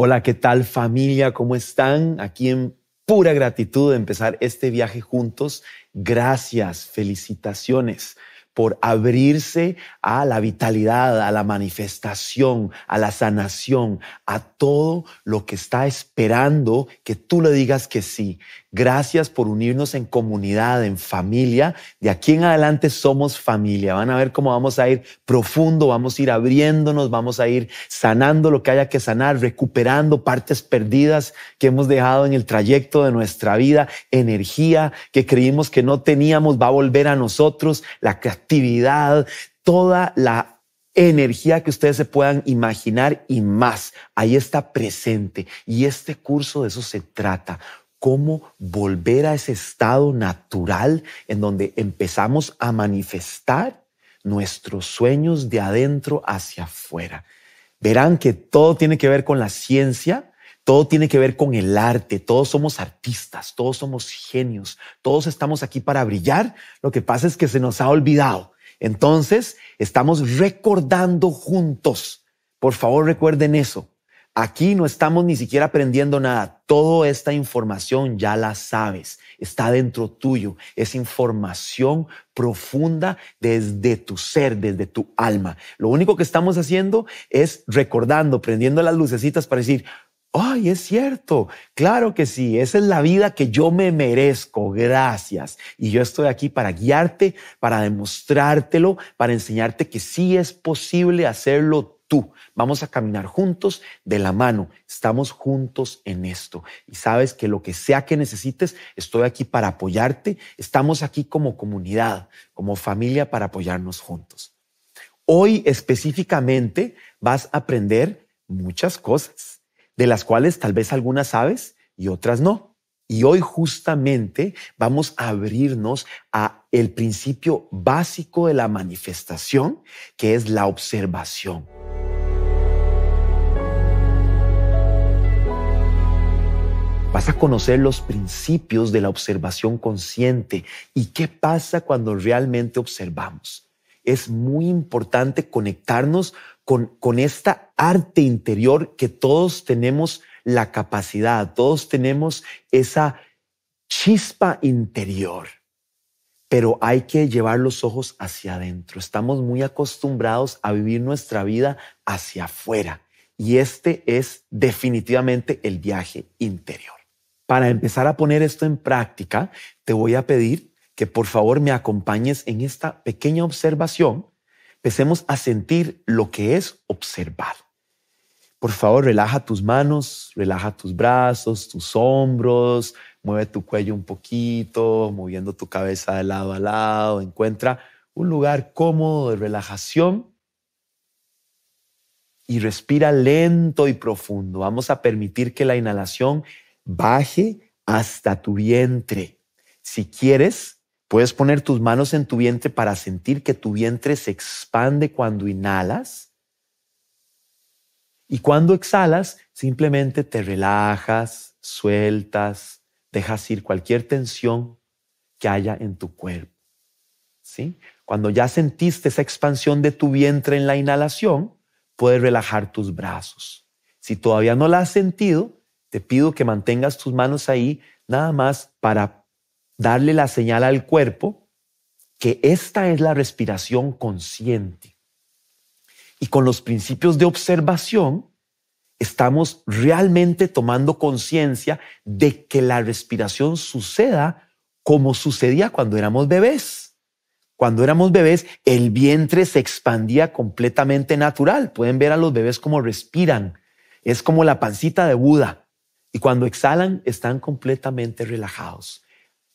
Hola, ¿qué tal familia? ¿Cómo están? Aquí en pura gratitud de empezar este viaje juntos. Gracias, felicitaciones por abrirse a la vitalidad, a la manifestación, a la sanación, a todo lo que está esperando que tú le digas que sí. Gracias por unirnos en comunidad, en familia. De aquí en adelante somos familia. Van a ver cómo vamos a ir profundo, vamos a ir abriéndonos, vamos a ir sanando lo que haya que sanar, recuperando partes perdidas que hemos dejado en el trayecto de nuestra vida, energía que creímos que no teníamos va a volver a nosotros, la creatividad, toda la energía que ustedes se puedan imaginar y más. Ahí está presente. Y este curso de eso se trata cómo volver a ese estado natural en donde empezamos a manifestar nuestros sueños de adentro hacia afuera. Verán que todo tiene que ver con la ciencia, todo tiene que ver con el arte, todos somos artistas, todos somos genios, todos estamos aquí para brillar, lo que pasa es que se nos ha olvidado. Entonces, estamos recordando juntos. Por favor, recuerden eso. Aquí no estamos ni siquiera aprendiendo nada. Toda esta información ya la sabes. Está dentro tuyo. Es información profunda desde tu ser, desde tu alma. Lo único que estamos haciendo es recordando, prendiendo las lucecitas para decir, ay, es cierto. Claro que sí. Esa es la vida que yo me merezco. Gracias. Y yo estoy aquí para guiarte, para demostrártelo, para enseñarte que sí es posible hacerlo tú. Vamos a caminar juntos de la mano. Estamos juntos en esto. Y sabes que lo que sea que necesites, estoy aquí para apoyarte. Estamos aquí como comunidad, como familia para apoyarnos juntos. Hoy específicamente vas a aprender muchas cosas, de las cuales tal vez algunas sabes y otras no. Y hoy justamente vamos a abrirnos a el principio básico de la manifestación, que es la observación. Vas a conocer los principios de la observación consciente y qué pasa cuando realmente observamos. Es muy importante conectarnos con, con esta arte interior que todos tenemos la capacidad, todos tenemos esa chispa interior pero hay que llevar los ojos hacia adentro. Estamos muy acostumbrados a vivir nuestra vida hacia afuera y este es definitivamente el viaje interior. Para empezar a poner esto en práctica, te voy a pedir que por favor me acompañes en esta pequeña observación. Empecemos a sentir lo que es observar. Por favor, relaja tus manos, relaja tus brazos, tus hombros, mueve tu cuello un poquito, moviendo tu cabeza de lado a lado. Encuentra un lugar cómodo de relajación y respira lento y profundo. Vamos a permitir que la inhalación baje hasta tu vientre. Si quieres, puedes poner tus manos en tu vientre para sentir que tu vientre se expande cuando inhalas. Y cuando exhalas, simplemente te relajas, sueltas, dejas ir cualquier tensión que haya en tu cuerpo. ¿Sí? Cuando ya sentiste esa expansión de tu vientre en la inhalación, puedes relajar tus brazos. Si todavía no la has sentido, te pido que mantengas tus manos ahí nada más para darle la señal al cuerpo que esta es la respiración consciente. Y con los principios de observación, estamos realmente tomando conciencia de que la respiración suceda como sucedía cuando éramos bebés. Cuando éramos bebés, el vientre se expandía completamente natural. Pueden ver a los bebés cómo respiran. Es como la pancita de Buda. Y cuando exhalan, están completamente relajados.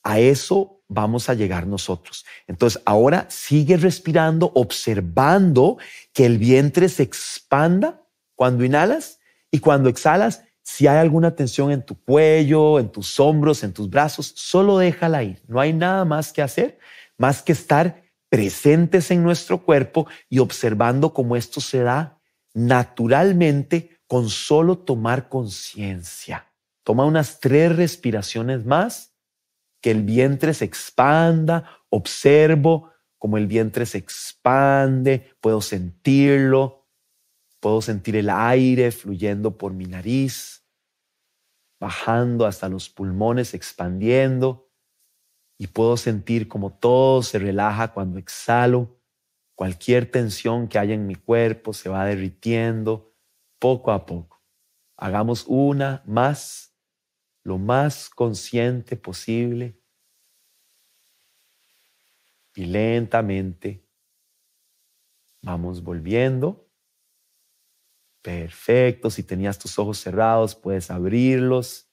A eso vamos a llegar nosotros. Entonces, ahora sigue respirando, observando que el vientre se expanda cuando inhalas y cuando exhalas, si hay alguna tensión en tu cuello, en tus hombros, en tus brazos, solo déjala ir. No hay nada más que hacer, más que estar presentes en nuestro cuerpo y observando cómo esto se da naturalmente con solo tomar conciencia. Toma unas tres respiraciones más, que el vientre se expanda, observo cómo el vientre se expande, puedo sentirlo, puedo sentir el aire fluyendo por mi nariz, bajando hasta los pulmones, expandiendo, y puedo sentir como todo se relaja cuando exhalo, cualquier tensión que haya en mi cuerpo se va derritiendo, poco a poco. Hagamos una más, lo más consciente posible. Y lentamente vamos volviendo. Perfecto, si tenías tus ojos cerrados, puedes abrirlos.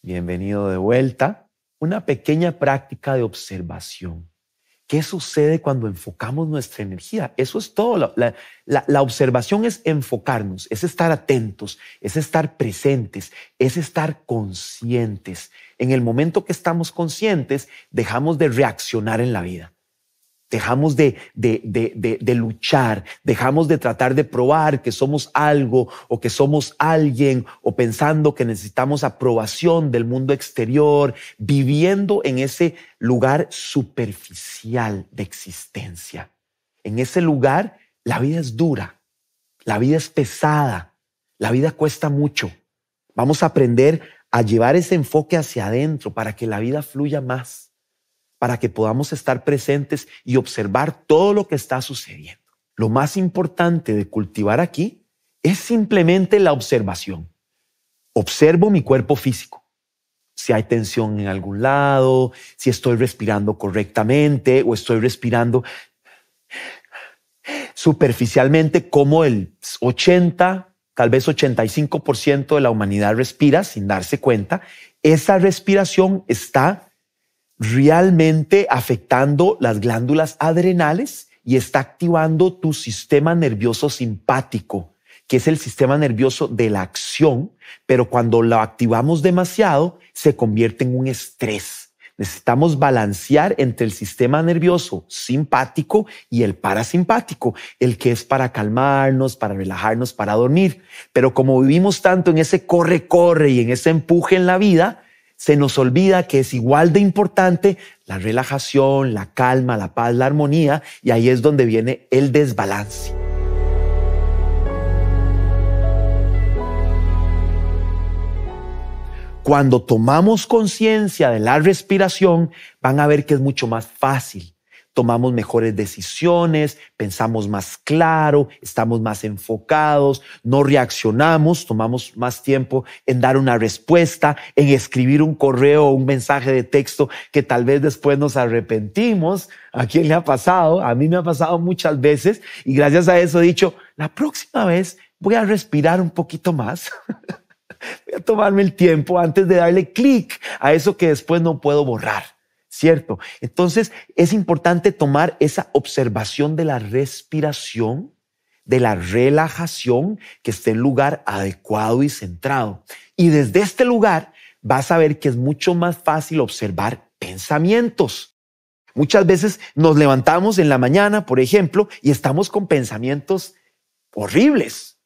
Bienvenido de vuelta. Una pequeña práctica de observación ¿Qué sucede cuando enfocamos nuestra energía? Eso es todo. La, observación es enfocarnos, es estar atentos, es estar presentes, es estar conscientes. En el momento que estamos conscientes, dejamos de reaccionar en la vida. Dejamos de, de, luchar, dejamos de tratar de probar que somos algo o que somos alguien o pensando que necesitamos aprobación del mundo exterior, viviendo en ese lugar superficial de existencia. En ese lugar la vida es dura, la vida es pesada, la vida cuesta mucho. Vamos a aprender a llevar ese enfoque hacia adentro para que la vida fluya más para que podamos estar presentes y observar todo lo que está sucediendo. Lo más importante de cultivar aquí es simplemente la observación. Observo mi cuerpo físico. Si hay tensión en algún lado, si estoy respirando correctamente o estoy respirando superficialmente como el 80, tal vez 85% de la humanidad respira sin darse cuenta, esa respiración está realmente afectando las glándulas adrenales y está activando tu sistema nervioso simpático, que es el sistema nervioso de la acción, pero cuando lo activamos demasiado se convierte en un estrés. Necesitamos balancear entre el sistema nervioso simpático y el parasimpático, el que es para calmarnos, para relajarnos, para dormir. Pero como vivimos tanto en ese corre-corre y en ese empuje en la vida, se nos olvida que es igual de importante la relajación, la calma, la paz, la armonía, y ahí es donde viene el desbalance. Cuando tomamos conciencia de la respiración, van a ver que es mucho más fácil tomamos mejores decisiones, pensamos más claro, estamos más enfocados, no reaccionamos, tomamos más tiempo en dar una respuesta, en escribir un correo o un mensaje de texto que tal vez después nos arrepentimos. ¿A quién le ha pasado? A mí me ha pasado muchas veces y gracias a eso he dicho, la próxima vez voy a respirar un poquito más. voy a tomarme el tiempo antes de darle clic a eso que después no puedo borrar. ¿cierto? Entonces es importante tomar esa observación de la respiración, de la relajación, que esté en lugar adecuado y centrado. Y desde este lugar vas a ver que es mucho más fácil observar pensamientos. Muchas veces nos levantamos en la mañana, por ejemplo, y estamos con pensamientos horribles,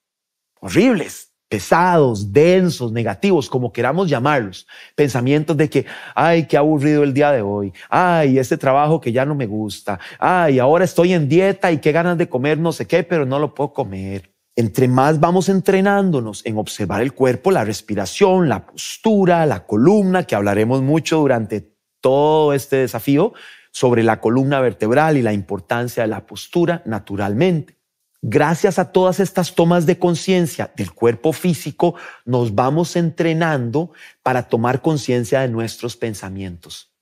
horribles, pesados, densos, negativos, como queramos llamarlos, pensamientos de que, ay, qué aburrido el día de hoy, ay, este trabajo que ya no me gusta, ay, ahora estoy en dieta y qué ganas de comer no sé qué, pero no lo puedo comer. Entre más vamos entrenándonos en observar el cuerpo, la respiración, la postura, la columna, que hablaremos mucho durante todo este desafío sobre la columna vertebral y la importancia de la postura naturalmente. Gracias a todas estas tomas de conciencia del cuerpo físico, nos vamos entrenando para tomar conciencia de nuestros pensamientos.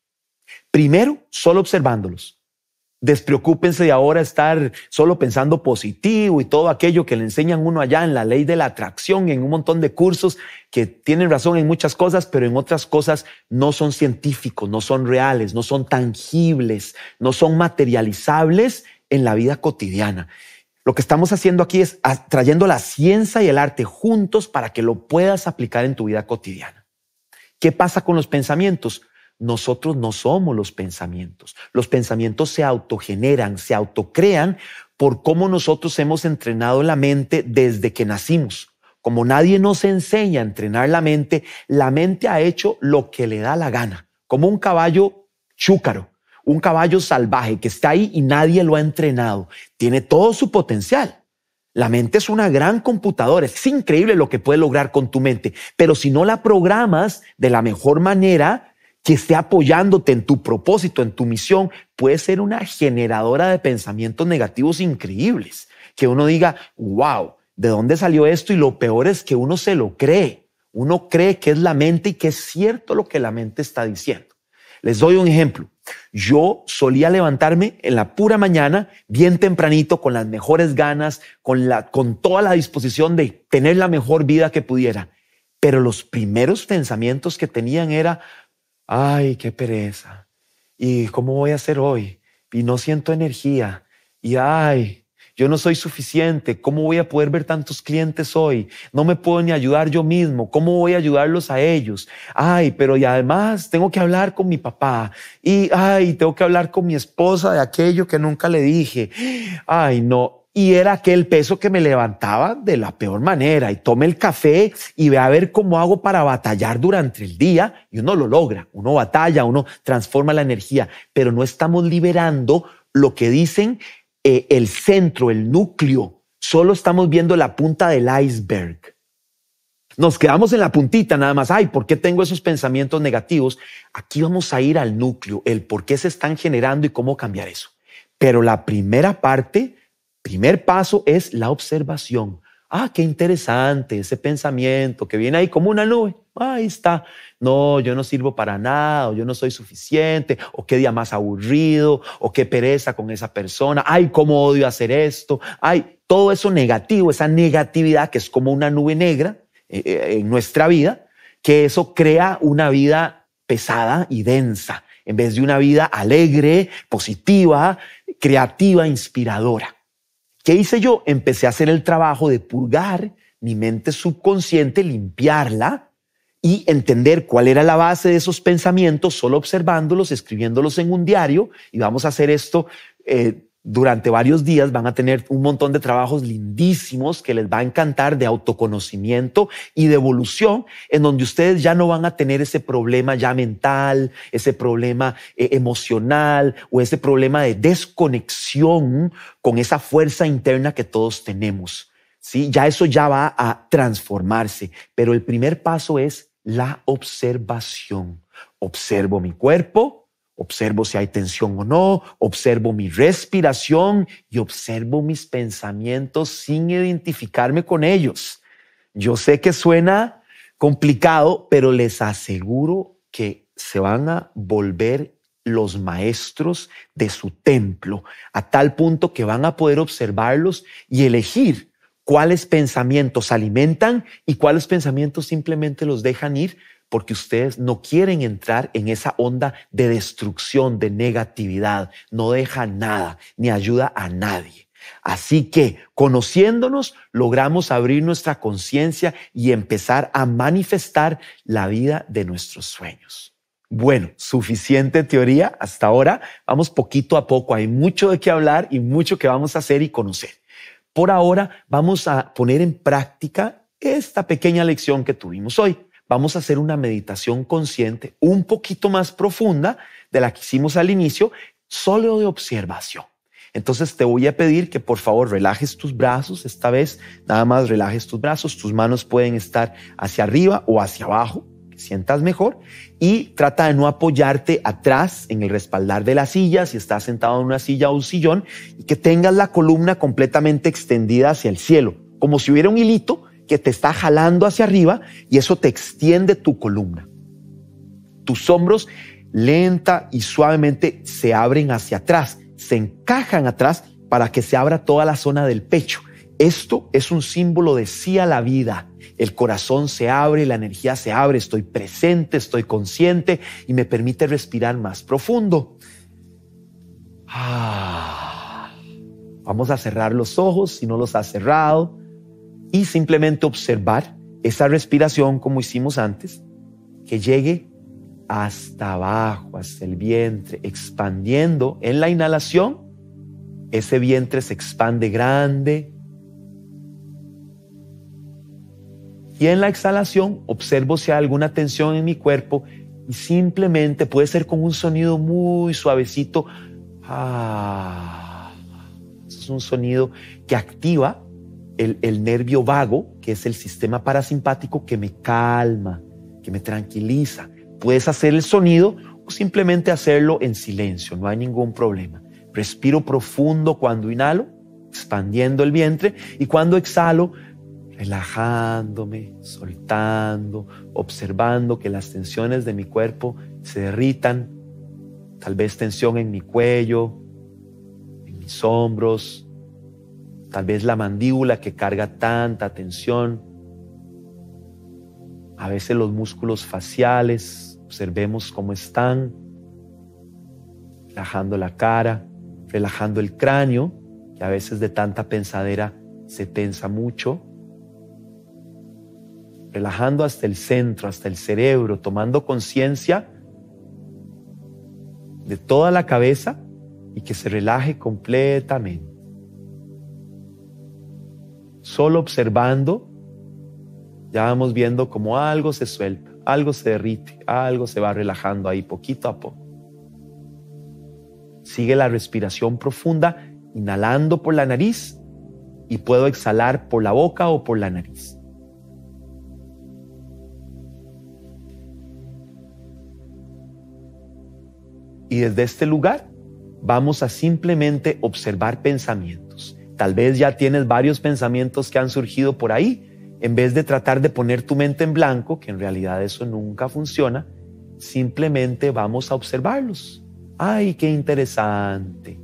Primero, solo observándolos. Despreocúpense de ahora estar solo pensando positivo y todo aquello que le enseñan uno allá en la ley de la atracción, en un montón de cursos que tienen razón en muchas cosas, pero en otras cosas no son científicos, no son reales, no son tangibles, no son materializables en la vida cotidiana. Lo que estamos haciendo aquí es ah, trayendo la ciencia y el arte juntos para que lo puedas aplicar en tu vida cotidiana. ¿Qué pasa con los pensamientos? Nosotros no somos los pensamientos. Los pensamientos se autogeneran, se autocrean por cómo nosotros hemos entrenado la mente desde que nacimos. Como nadie nos enseña a entrenar la mente, la mente ha hecho lo que le da la gana, como un caballo chúcaro un caballo salvaje que está ahí y nadie lo ha entrenado. Tiene todo su potencial. La mente es una gran computadora, es increíble lo que puede lograr con tu mente, pero si no la programas de la mejor manera que esté apoyándote en tu propósito, en tu misión, puede ser una generadora de pensamientos negativos increíbles, que uno diga, wow, ¿de dónde salió esto? Y lo peor es que uno se lo cree, uno cree que es la mente y que es cierto lo que la mente está diciendo. Les doy un ejemplo. Yo solía levantarme en la pura mañana, bien tempranito, con las mejores ganas, con, toda la disposición de tener la mejor vida que pudiera. Pero los primeros pensamientos que tenían era, ay, qué pereza. ¿Y cómo voy a hacer hoy? Y no siento energía. Y ay, yo no soy suficiente. ¿Cómo voy a poder ver tantos clientes hoy? No me puedo ni ayudar yo mismo. ¿Cómo voy a ayudarlos a ellos? Ay, pero y además tengo que hablar con mi papá. Y ay, tengo que hablar con mi esposa de aquello que nunca le dije. Ay, no. Y era aquel peso que me levantaba de la peor manera. Y tome el café y ve a ver cómo hago para batallar durante el día. Y uno lo logra. Uno batalla, uno transforma la energía. Pero no estamos liberando lo que dicen eh, el centro, el núcleo. Solo estamos viendo la punta del iceberg. Nos quedamos en la puntita nada más. Ay, ¿por qué tengo esos pensamientos negativos? Aquí vamos a ir al núcleo, el por qué se están generando y cómo cambiar eso. Pero la primera parte, primer paso es la observación. Ah, qué interesante ese pensamiento que viene ahí como una nube. Ahí está no, yo no sirvo para nada, o yo no soy suficiente, o qué día más aburrido, o qué pereza con esa persona, ay, cómo odio hacer esto, ay, todo eso negativo, esa negatividad que es como una nube negra eh, eh, en nuestra vida, que eso crea una vida pesada y densa, en vez de una vida alegre, positiva, creativa, inspiradora. ¿Qué hice yo? Empecé a hacer el trabajo de purgar mi mente subconsciente, limpiarla y entender cuál era la base de esos pensamientos, solo observándolos, escribiéndolos en un diario, y vamos a hacer esto. Eh, durante varios días van a tener un montón de trabajos lindísimos que les va a encantar de autoconocimiento y de evolución, en donde ustedes ya no van a tener ese problema ya mental, ese problema eh, emocional o ese problema de desconexión con esa fuerza interna que todos tenemos. ¿sí? Ya eso ya va a transformarse, pero el primer paso es la observación. Observo mi cuerpo, observo si hay tensión o no, observo mi respiración y observo mis pensamientos sin identificarme con ellos. Yo sé que suena complicado, pero les aseguro que se van a volver los maestros de su templo, a tal punto que van a poder observarlos y elegir cuáles pensamientos alimentan y cuáles pensamientos simplemente los dejan ir porque ustedes no quieren entrar en esa onda de destrucción, de negatividad. No deja nada ni ayuda a nadie. Así que, conociéndonos, logramos abrir nuestra conciencia y empezar a manifestar la vida de nuestros sueños. Bueno, suficiente teoría hasta ahora. Vamos poquito a poco. Hay mucho de qué hablar y mucho que vamos a hacer y conocer. Por ahora vamos a poner en práctica esta pequeña lección que tuvimos hoy. Vamos a hacer una meditación consciente un poquito más profunda de la que hicimos al inicio, solo de observación. Entonces te voy a pedir que por favor relajes tus brazos, esta vez nada más relajes tus brazos, tus manos pueden estar hacia arriba o hacia abajo, sientas mejor y trata de no apoyarte atrás en el respaldar de la silla si estás sentado en una silla o un sillón y que tengas la columna completamente extendida hacia el cielo, como si hubiera un hilito que te está jalando hacia arriba y eso te extiende tu columna. Tus hombros lenta y suavemente se abren hacia atrás, se encajan atrás para que se abra toda la zona del pecho esto es un símbolo de sí a la vida. El corazón se abre, la energía se abre, estoy presente, estoy consciente y me permite respirar más profundo. Ah, vamos a cerrar los ojos si no los ha cerrado y simplemente observar esa respiración como hicimos antes, que llegue hasta abajo, hasta el vientre, expandiendo en la inhalación. Ese vientre se expande grande, Y en la exhalación observo si hay alguna tensión en mi cuerpo y simplemente puede ser con un sonido muy suavecito. Ah, es un sonido que activa el, el, nervio vago, que es el sistema parasimpático que me calma, que me tranquiliza. Puedes hacer el sonido o simplemente hacerlo en silencio, no hay ningún problema. Respiro profundo cuando inhalo, expandiendo el vientre, y cuando exhalo, relajándome, soltando, observando que las tensiones de mi cuerpo se derritan, tal vez tensión en mi cuello, en mis hombros, tal vez la mandíbula que carga tanta tensión, a veces los músculos faciales, observemos cómo están, relajando la cara, relajando el cráneo, que a veces de tanta pensadera se tensa mucho relajando hasta el centro, hasta el cerebro, tomando conciencia de toda la cabeza y que se relaje completamente. Solo observando, ya vamos viendo como algo se suelta, algo se derrite, algo se va relajando ahí poquito a poco. Sigue la respiración profunda, inhalando por la nariz y puedo exhalar por la boca o por la nariz. Y desde este lugar vamos a simplemente observar pensamientos. Tal vez ya tienes varios pensamientos que han surgido por ahí. En vez de tratar de poner tu mente en blanco, que en realidad eso nunca funciona, simplemente vamos a observarlos. ¡Ay, qué interesante!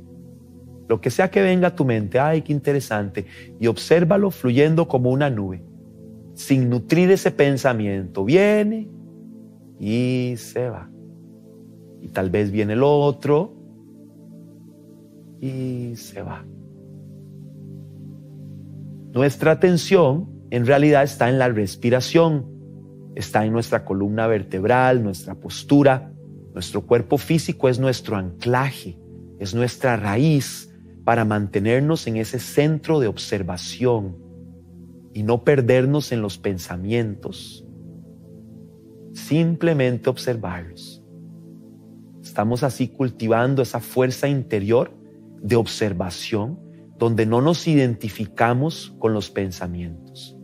Lo que sea que venga a tu mente, ¡ay, qué interesante! Y obsérvalo fluyendo como una nube, sin nutrir ese pensamiento. Viene y se va tal vez viene el otro y se va. Nuestra atención en realidad está en la respiración, está en nuestra columna vertebral, nuestra postura. Nuestro cuerpo físico es nuestro anclaje, es nuestra raíz para mantenernos en ese centro de observación y no perdernos en los pensamientos. Simplemente observarlos estamos así cultivando esa fuerza interior de observación, donde no nos identificamos con los pensamientos,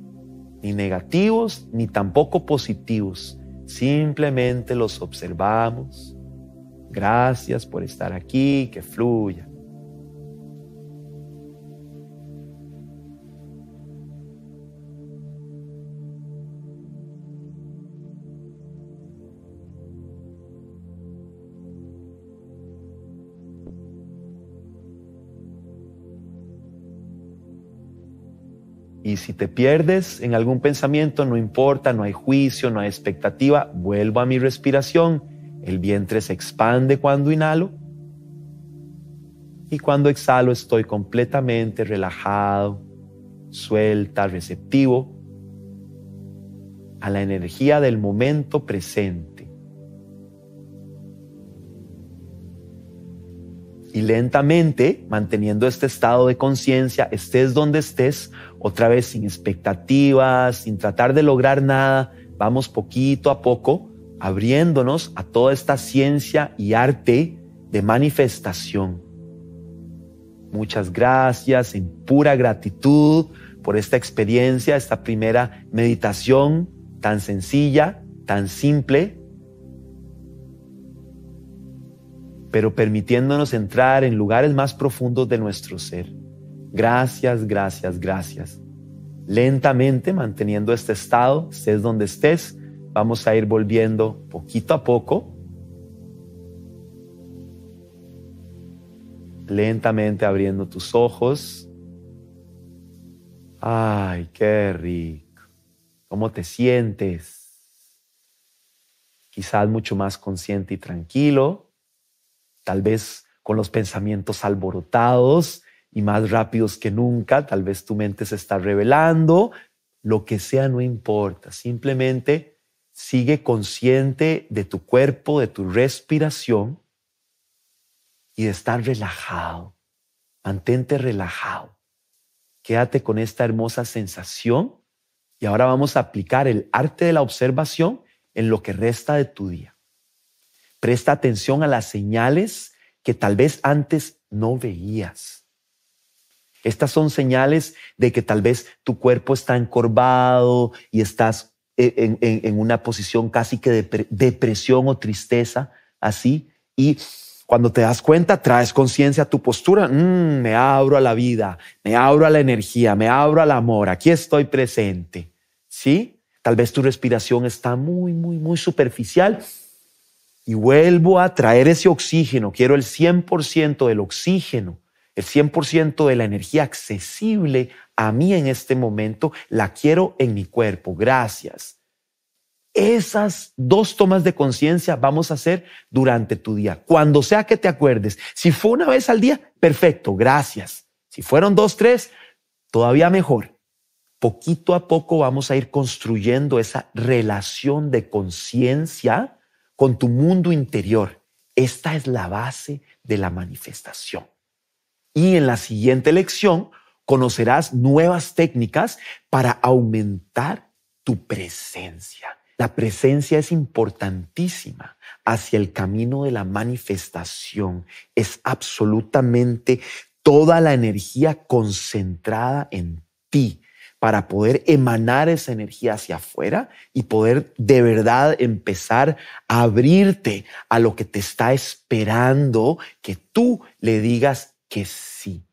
ni negativos ni tampoco positivos, simplemente los observamos. Gracias por estar aquí, que fluya. Y si te pierdes en algún pensamiento, no importa, no hay juicio, no hay expectativa, vuelvo a mi respiración. El vientre se expande cuando inhalo y cuando exhalo estoy completamente relajado, suelta, receptivo a la energía del momento presente. Y lentamente, manteniendo este estado de conciencia, estés donde estés, otra vez sin expectativas, sin tratar de lograr nada, vamos poquito a poco abriéndonos a toda esta ciencia y arte de manifestación. Muchas gracias en pura gratitud por esta experiencia, esta primera meditación tan sencilla, tan simple, pero permitiéndonos entrar en lugares más profundos de nuestro ser. Gracias, gracias, gracias. Lentamente, manteniendo este estado, estés donde estés, vamos a ir volviendo poquito a poco. Lentamente abriendo tus ojos. Ay, qué rico. ¿Cómo te sientes? Quizás mucho más consciente y tranquilo. Tal vez con los pensamientos alborotados, y más rápidos que nunca, tal vez tu mente se está revelando, lo que sea no importa, simplemente sigue consciente de tu cuerpo, de tu respiración y de estar relajado. Mantente relajado. Quédate con esta hermosa sensación y ahora vamos a aplicar el arte de la observación en lo que resta de tu día. Presta atención a las señales que tal vez antes no veías estas son señales de que tal vez tu cuerpo está encorvado y estás eh, en, una posición casi que de depresión o tristeza, así. Y cuando te das cuenta, traes conciencia a tu postura. Mm, me abro a la vida, me abro a la energía, me abro al amor. Aquí estoy presente. ¿Sí? Tal vez tu respiración está muy, muy, muy superficial. Y vuelvo a traer ese oxígeno. Quiero el 100% del oxígeno el 100% de la energía accesible a mí en este momento la quiero en mi cuerpo. Gracias. Esas dos tomas de conciencia vamos a hacer durante tu día. Cuando sea que te acuerdes, si fue una vez al día, perfecto, gracias. Si fueron dos, tres, todavía mejor. Poquito a poco vamos a ir construyendo esa relación de conciencia con tu mundo interior. Esta es la base de la manifestación y en la siguiente lección conocerás nuevas técnicas para aumentar tu presencia. La presencia es importantísima hacia el camino de la manifestación. Es absolutamente toda la energía concentrada en ti para poder emanar esa energía hacia afuera y poder de verdad empezar a abrirte a lo que te está esperando que tú le digas que sí.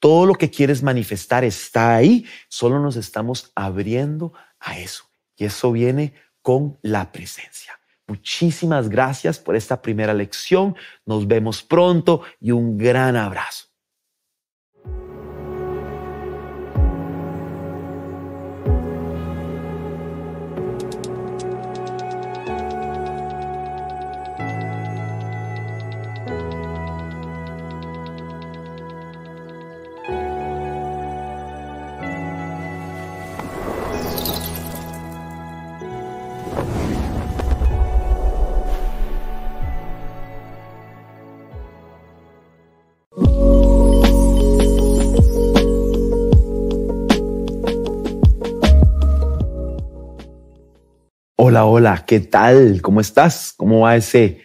Todo lo que quieres manifestar está ahí, solo nos estamos abriendo a eso. Y eso viene con la presencia. Muchísimas gracias por esta primera lección. Nos vemos pronto y un gran abrazo. Hola, hola, ¿qué tal? ¿Cómo estás? ¿Cómo va ese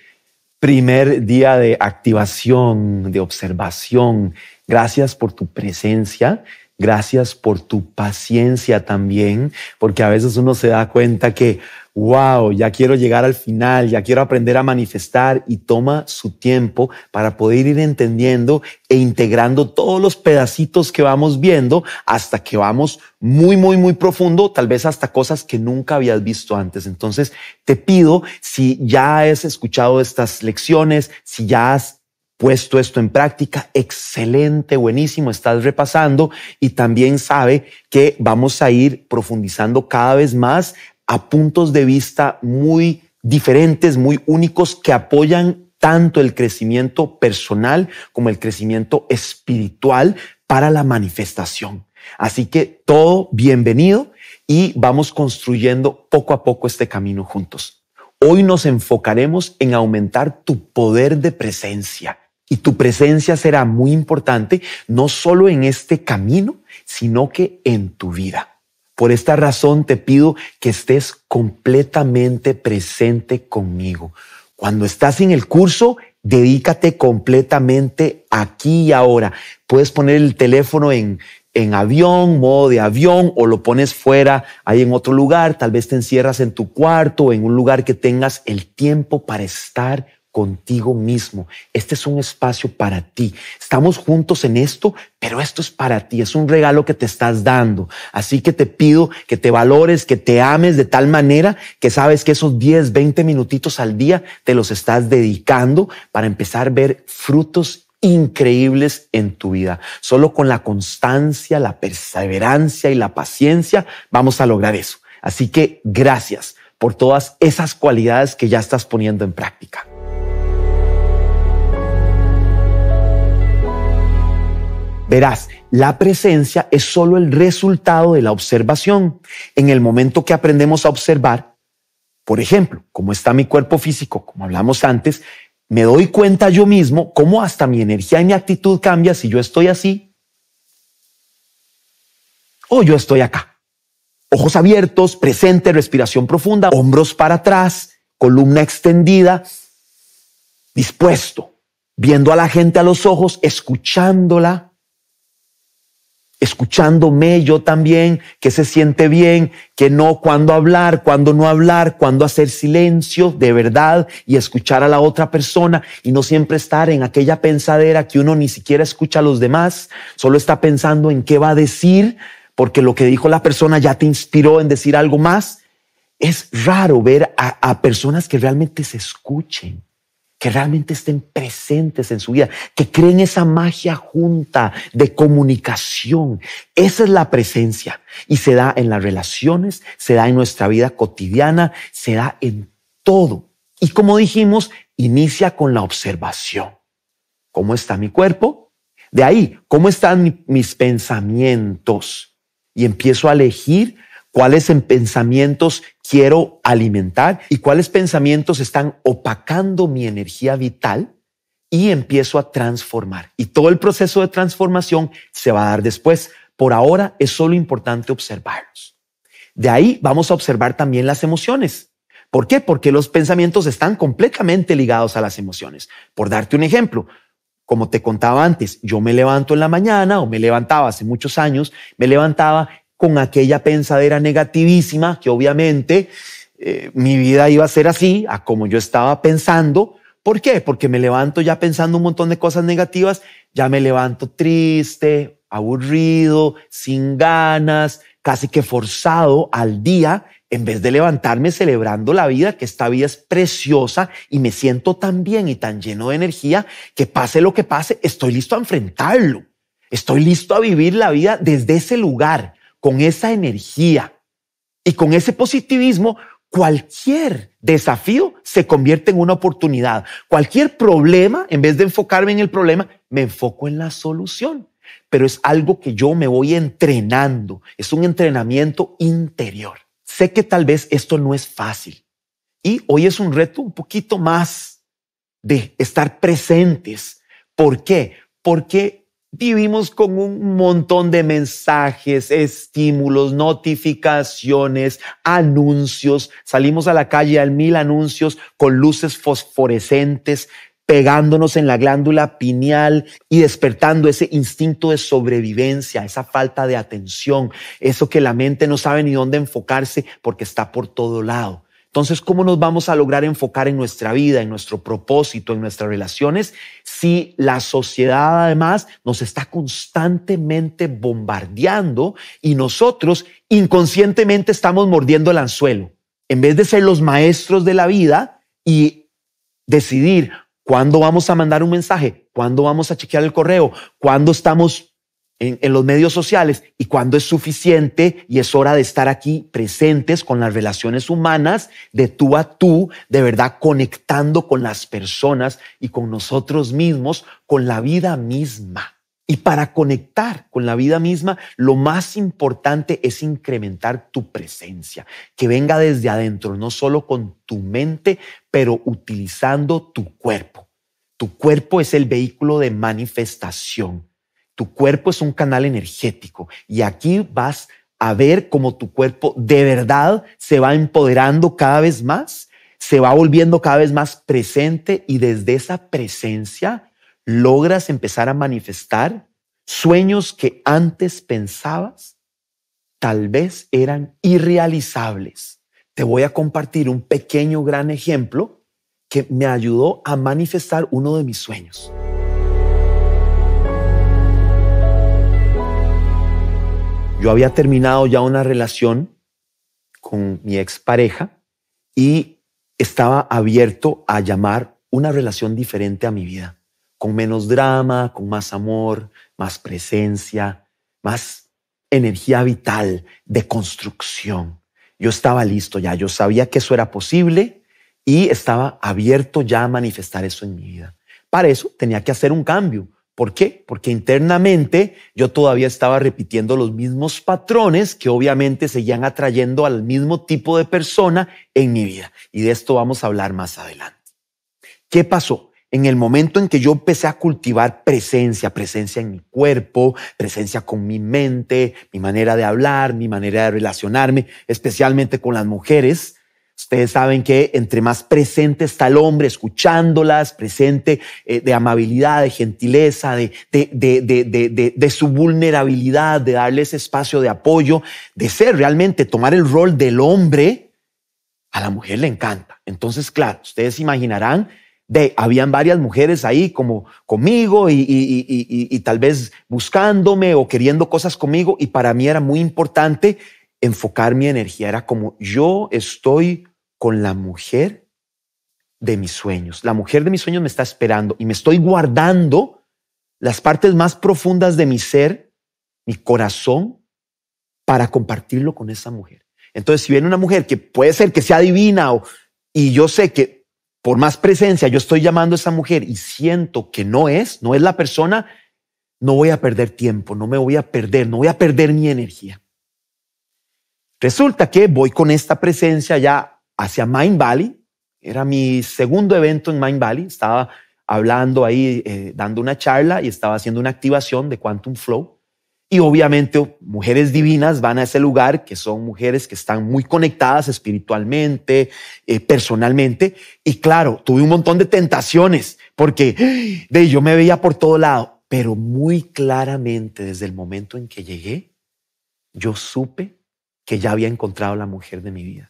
primer día de activación, de observación? Gracias por tu presencia. Gracias por tu paciencia también, porque a veces uno se da cuenta que, wow, ya quiero llegar al final, ya quiero aprender a manifestar y toma su tiempo para poder ir entendiendo e integrando todos los pedacitos que vamos viendo hasta que vamos muy, muy, muy profundo, tal vez hasta cosas que nunca habías visto antes. Entonces, te pido, si ya has escuchado estas lecciones, si ya has puesto esto en práctica, excelente, buenísimo, estás repasando y también sabe que vamos a ir profundizando cada vez más a puntos de vista muy diferentes, muy únicos que apoyan tanto el crecimiento personal como el crecimiento espiritual para la manifestación. Así que todo bienvenido y vamos construyendo poco a poco este camino juntos. Hoy nos enfocaremos en aumentar tu poder de presencia. Y tu presencia será muy importante, no solo en este camino, sino que en tu vida. Por esta razón te pido que estés completamente presente conmigo. Cuando estás en el curso, dedícate completamente aquí y ahora. Puedes poner el teléfono en, en avión, modo de avión, o lo pones fuera, ahí en otro lugar, tal vez te encierras en tu cuarto o en un lugar que tengas el tiempo para estar contigo mismo. Este es un espacio para ti. Estamos juntos en esto, pero esto es para ti. Es un regalo que te estás dando. Así que te pido que te valores, que te ames de tal manera que sabes que esos 10, 20 minutitos al día te los estás dedicando para empezar a ver frutos increíbles en tu vida. Solo con la constancia, la perseverancia y la paciencia vamos a lograr eso. Así que gracias por todas esas cualidades que ya estás poniendo en práctica. Verás, la presencia es solo el resultado de la observación. En el momento que aprendemos a observar, por ejemplo, cómo está mi cuerpo físico, como hablamos antes, me doy cuenta yo mismo cómo hasta mi energía y mi actitud cambia si yo estoy así o yo estoy acá. Ojos abiertos, presente, respiración profunda, hombros para atrás, columna extendida, dispuesto, viendo a la gente a los ojos, escuchándola escuchándome yo también, que se siente bien, que no, cuando hablar, cuando no hablar, cuando hacer silencio de verdad y escuchar a la otra persona y no siempre estar en aquella pensadera que uno ni siquiera escucha a los demás, solo está pensando en qué va a decir, porque lo que dijo la persona ya te inspiró en decir algo más. Es raro ver a, a personas que realmente se escuchen que realmente estén presentes en su vida, que creen esa magia junta de comunicación. Esa es la presencia y se da en las relaciones, se da en nuestra vida cotidiana, se da en todo. Y como dijimos, inicia con la observación. ¿Cómo está mi cuerpo? De ahí, ¿cómo están mis pensamientos? Y empiezo a elegir cuáles en pensamientos quiero alimentar y cuáles pensamientos están opacando mi energía vital y empiezo a transformar. Y todo el proceso de transformación se va a dar después. Por ahora es solo importante observarlos. De ahí vamos a observar también las emociones. ¿Por qué? Porque los pensamientos están completamente ligados a las emociones. Por darte un ejemplo, como te contaba antes, yo me levanto en la mañana o me levantaba hace muchos años, me levantaba con aquella pensadera negativísima que obviamente eh, mi vida iba a ser así, a como yo estaba pensando. ¿Por qué? Porque me levanto ya pensando un montón de cosas negativas, ya me levanto triste, aburrido, sin ganas, casi que forzado al día, en vez de levantarme celebrando la vida, que esta vida es preciosa y me siento tan bien y tan lleno de energía que pase lo que pase, estoy listo a enfrentarlo. Estoy listo a vivir la vida desde ese lugar con esa energía y con ese positivismo, cualquier desafío se convierte en una oportunidad. Cualquier problema, en vez de enfocarme en el problema, me enfoco en la solución. Pero es algo que yo me voy entrenando, es un entrenamiento interior. Sé que tal vez esto no es fácil y hoy es un reto un poquito más de estar presentes. ¿Por qué? Porque Vivimos con un montón de mensajes, estímulos, notificaciones, anuncios. Salimos a la calle al mil anuncios con luces fosforescentes pegándonos en la glándula pineal y despertando ese instinto de sobrevivencia, esa falta de atención, eso que la mente no sabe ni dónde enfocarse porque está por todo lado. Entonces, ¿cómo nos vamos a lograr enfocar en nuestra vida, en nuestro propósito, en nuestras relaciones, si la sociedad además nos está constantemente bombardeando y nosotros inconscientemente estamos mordiendo el anzuelo? En vez de ser los maestros de la vida y decidir cuándo vamos a mandar un mensaje, cuándo vamos a chequear el correo, cuándo estamos en, los medios sociales y cuando es suficiente y es hora de estar aquí presentes con las relaciones humanas de tú a tú, de verdad conectando con las personas y con nosotros mismos, con la vida misma. Y para conectar con la vida misma, lo más importante es incrementar tu presencia, que venga desde adentro, no solo con tu mente, pero utilizando tu cuerpo. Tu cuerpo es el vehículo de manifestación tu cuerpo es un canal energético y aquí vas a ver cómo tu cuerpo de verdad se va empoderando cada vez más, se va volviendo cada vez más presente y desde esa presencia logras empezar a manifestar sueños que antes pensabas tal vez eran irrealizables. Te voy a compartir un pequeño gran ejemplo que me ayudó a manifestar uno de mis sueños. Yo había terminado ya una relación con mi expareja y estaba abierto a llamar una relación diferente a mi vida, con menos drama, con más amor, más presencia, más energía vital de construcción. Yo estaba listo ya, yo sabía que eso era posible y estaba abierto ya a manifestar eso en mi vida. Para eso tenía que hacer un cambio, ¿Por qué? Porque internamente yo todavía estaba repitiendo los mismos patrones que obviamente seguían atrayendo al mismo tipo de persona en mi vida. Y de esto vamos a hablar más adelante. ¿Qué pasó? en el momento en que yo empecé a cultivar presencia, presencia en mi cuerpo, presencia con mi mente, mi manera de hablar, mi manera de relacionarme, especialmente con las mujeres, Ustedes saben que entre más presente está el hombre, escuchándolas, presente eh, de amabilidad, de gentileza, de, su vulnerabilidad, de darle ese espacio de apoyo, de ser realmente, tomar el rol del hombre, a la mujer le encanta. Entonces, claro, ustedes imaginarán, de, habían varias mujeres ahí como conmigo y, y tal vez buscándome o queriendo cosas conmigo y para mí era muy importante enfocar mi energía. Era como yo estoy con la mujer de mis sueños. La mujer de mis sueños me está esperando y me estoy guardando las partes más profundas de mi ser, mi corazón, para compartirlo con esa mujer. Entonces, si viene una mujer que puede ser que sea divina o, y yo sé que por más presencia yo estoy llamando a esa mujer y siento que no es, no es la persona, no voy a perder tiempo, no me voy a perder, no voy a perder mi energía. Resulta que voy con esta presencia ya hacia Mind Valley. Era mi segundo evento en Mind Valley. Estaba hablando ahí, eh, dando una charla y estaba haciendo una activación de Quantum Flow. Y obviamente mujeres divinas van a ese lugar, que son mujeres que están muy conectadas espiritualmente, eh, personalmente. Y claro, tuve un montón de tentaciones porque de, yo me veía por todo lado, pero muy claramente desde el momento en que llegué, yo supe que ya había encontrado la mujer de mi vida.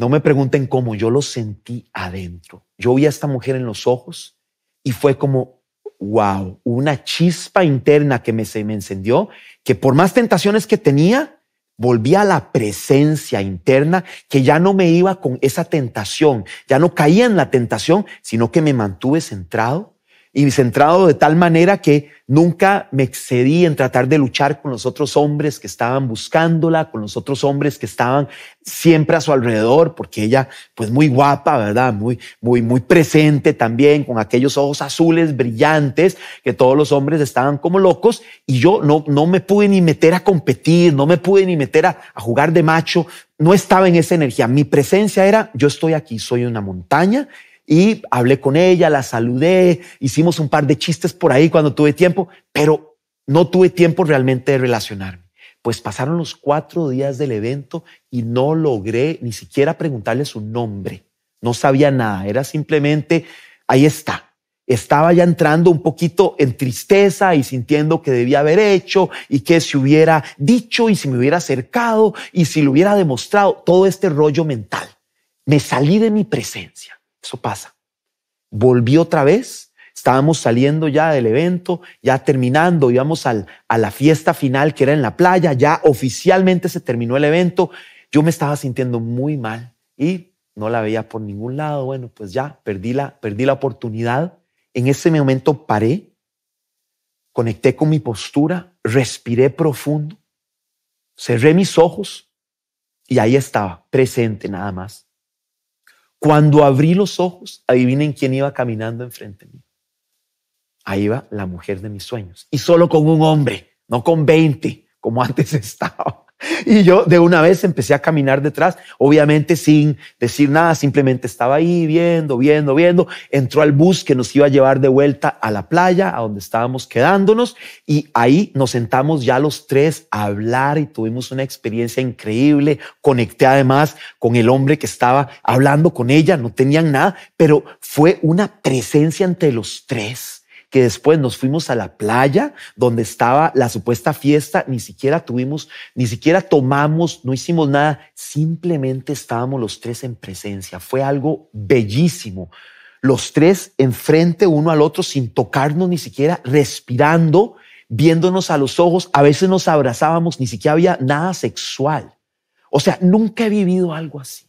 No me pregunten cómo, yo lo sentí adentro. Yo vi a esta mujer en los ojos y fue como, wow, una chispa interna que me, se me encendió, que por más tentaciones que tenía, volví a la presencia interna, que ya no me iba con esa tentación, ya no caía en la tentación, sino que me mantuve centrado y centrado de tal manera que nunca me excedí en tratar de luchar con los otros hombres que estaban buscándola, con los otros hombres que estaban siempre a su alrededor, porque ella, pues muy guapa, ¿verdad? Muy, muy, muy presente también, con aquellos ojos azules brillantes, que todos los hombres estaban como locos, y yo no, no me pude ni meter a competir, no me pude ni meter a, a jugar de macho, no estaba en esa energía. Mi presencia era, yo estoy aquí, soy una montaña y hablé con ella, la saludé, hicimos un par de chistes por ahí cuando tuve tiempo, pero no tuve tiempo realmente de relacionarme. Pues pasaron los cuatro días del evento y no logré ni siquiera preguntarle su nombre. No sabía nada, era simplemente, ahí está, estaba ya entrando un poquito en tristeza y sintiendo que debía haber hecho y que si hubiera dicho y si me hubiera acercado y si lo hubiera demostrado, todo este rollo mental. Me salí de mi presencia. Eso pasa. volví otra vez. Estábamos saliendo ya del evento, ya terminando, íbamos a la fiesta final que era en la playa, ya oficialmente se terminó el evento. Yo me estaba sintiendo muy mal y no la veía por ningún lado. Bueno, pues ya perdí la, perdí la oportunidad. En ese momento paré, conecté con mi postura, respiré profundo, cerré mis ojos y ahí estaba, presente nada más. Cuando abrí los ojos, adivinen quién iba caminando enfrente de mí. Ahí va la mujer de mis sueños. Y solo con un hombre, no con 20, como antes estaba. Y yo de una vez empecé a caminar detrás, obviamente sin decir nada, simplemente estaba ahí viendo, viendo, viendo. Entró al bus que nos iba a llevar de vuelta a la playa, a donde estábamos quedándonos, y ahí nos sentamos ya los tres a hablar y tuvimos una experiencia increíble. Conecté además con el hombre que estaba hablando con ella, no tenían nada, pero fue una presencia entre los tres que después nos fuimos a la playa donde estaba la supuesta fiesta, ni siquiera tuvimos, ni siquiera tomamos, no hicimos nada, simplemente estábamos los tres en presencia. Fue algo bellísimo. Los tres enfrente uno al otro sin tocarnos ni siquiera, respirando, viéndonos a los ojos, a veces nos abrazábamos, ni siquiera había nada sexual. O sea, nunca he vivido algo así.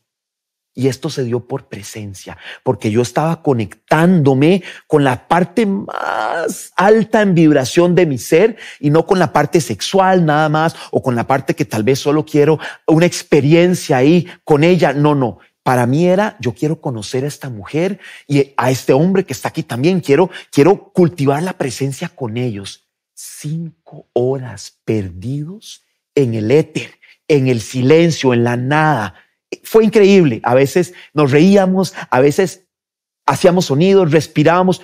Y esto se dio por presencia, porque yo estaba conectándome con la parte más alta en vibración de mi ser y no con la parte sexual nada más o con la parte que tal vez solo quiero una experiencia ahí con ella. No, no. Para mí era, yo quiero conocer a esta mujer y a este hombre que está aquí también. Quiero, quiero cultivar la presencia con ellos. Cinco horas perdidos en el éter, en el silencio, en la nada fue increíble. A veces nos reíamos, a veces hacíamos sonidos, respirábamos.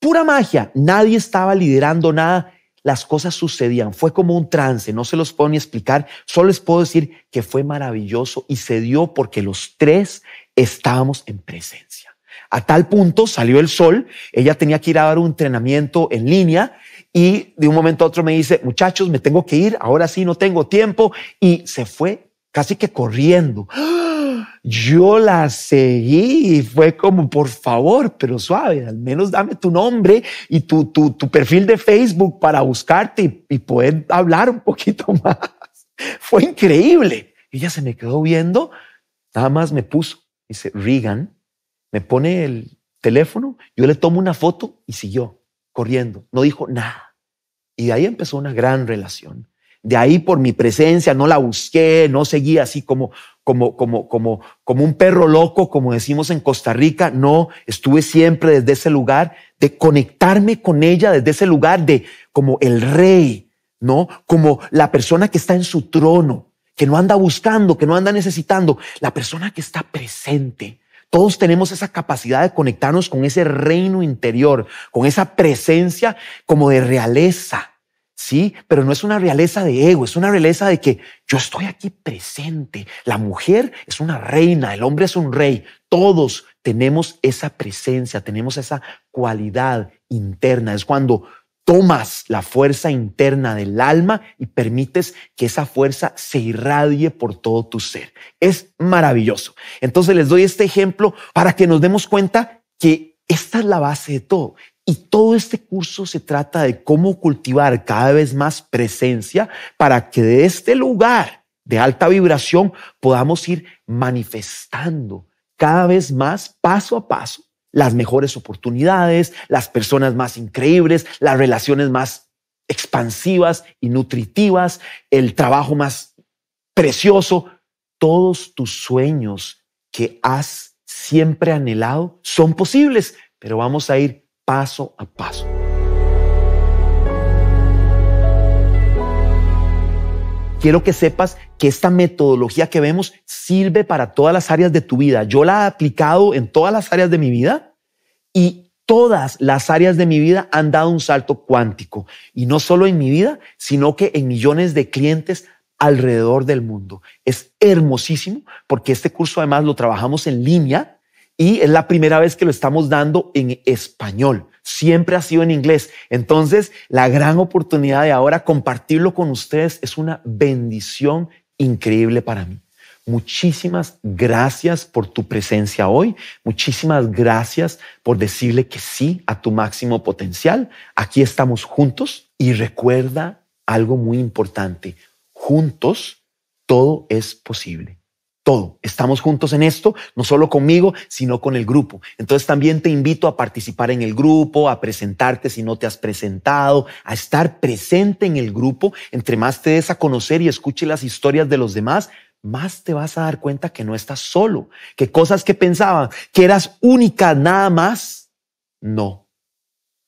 Pura magia. Nadie estaba liderando nada. Las cosas sucedían. Fue como un trance. No se los puedo ni explicar. Solo les puedo decir que fue maravilloso y se dio porque los tres estábamos en presencia. A tal punto salió el sol. Ella tenía que ir a dar un entrenamiento en línea y de un momento a otro me dice, muchachos, me tengo que ir. Ahora sí, no tengo tiempo. Y se fue casi que corriendo. ¡Ah! yo la seguí y fue como, por favor, pero suave, al menos dame tu nombre y tu, tu, tu perfil de Facebook para buscarte y, poder hablar un poquito más. Fue increíble. Ella se me quedó viendo, nada más me puso, dice, Regan, me pone el teléfono, yo le tomo una foto y siguió corriendo, no dijo nada. Y de ahí empezó una gran relación. De ahí por mi presencia, no la busqué, no seguí así como como, como, como, como un perro loco, como decimos en Costa Rica. No, estuve siempre desde ese lugar de conectarme con ella, desde ese lugar de como el rey, ¿no? Como la persona que está en su trono, que no anda buscando, que no anda necesitando, la persona que está presente. Todos tenemos esa capacidad de conectarnos con ese reino interior, con esa presencia como de realeza. Sí, pero no es una realeza de ego, es una realeza de que yo estoy aquí presente. La mujer es una reina, el hombre es un rey. Todos tenemos esa presencia, tenemos esa cualidad interna. Es cuando tomas la fuerza interna del alma y permites que esa fuerza se irradie por todo tu ser. Es maravilloso. Entonces les doy este ejemplo para que nos demos cuenta que esta es la base de todo. Y todo este curso se trata de cómo cultivar cada vez más presencia para que de este lugar de alta vibración podamos ir manifestando cada vez más paso a paso las mejores oportunidades, las personas más increíbles, las relaciones más expansivas y nutritivas, el trabajo más precioso, todos tus sueños que has siempre anhelado son posibles, pero vamos a ir paso a paso. Quiero que sepas que esta metodología que vemos sirve para todas las áreas de tu vida. Yo la he aplicado en todas las áreas de mi vida y todas las áreas de mi vida han dado un salto cuántico. Y no solo en mi vida, sino que en millones de clientes alrededor del mundo. Es hermosísimo porque este curso además lo trabajamos en línea y es la primera vez que lo estamos dando en español. Siempre ha sido en inglés. Entonces, la gran oportunidad de ahora compartirlo con ustedes es una bendición increíble para mí. Muchísimas gracias por tu presencia hoy. Muchísimas gracias por decirle que sí a tu máximo potencial. Aquí estamos juntos y recuerda algo muy importante. Juntos todo es posible todo. Estamos juntos en esto, no solo conmigo, sino con el grupo. Entonces también te invito a participar en el grupo, a presentarte si no te has presentado, a estar presente en el grupo. Entre más te des a conocer y escuche las historias de los demás, más te vas a dar cuenta que no estás solo, que cosas que pensabas, que eras única nada más, no.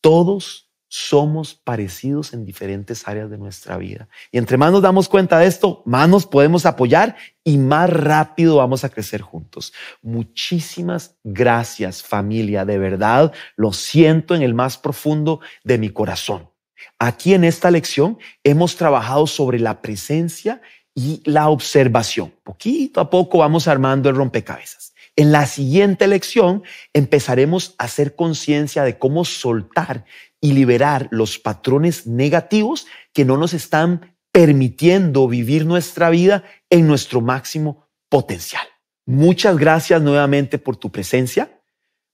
Todos somos parecidos en diferentes áreas de nuestra vida. Y entre más nos damos cuenta de esto, más nos podemos apoyar y más rápido vamos a crecer juntos. Muchísimas gracias familia, de verdad lo siento en el más profundo de mi corazón. Aquí en esta lección hemos trabajado sobre la presencia y la observación. Poquito a poco vamos armando el rompecabezas. En la siguiente lección empezaremos a hacer conciencia de cómo soltar y liberar los patrones negativos que no nos están permitiendo vivir nuestra vida en nuestro máximo potencial. Muchas gracias nuevamente por tu presencia.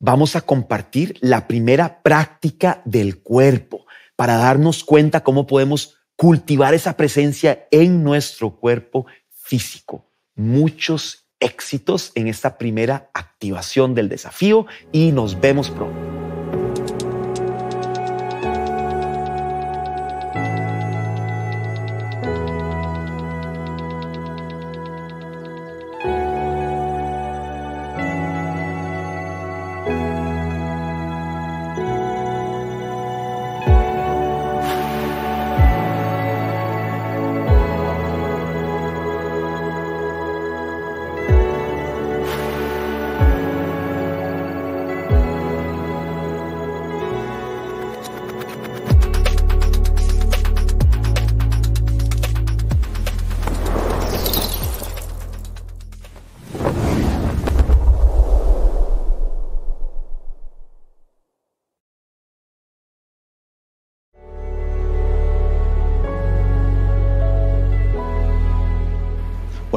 Vamos a compartir la primera práctica del cuerpo para darnos cuenta cómo podemos cultivar esa presencia en nuestro cuerpo físico. Muchos éxitos en esta primera activación del desafío y nos vemos pronto.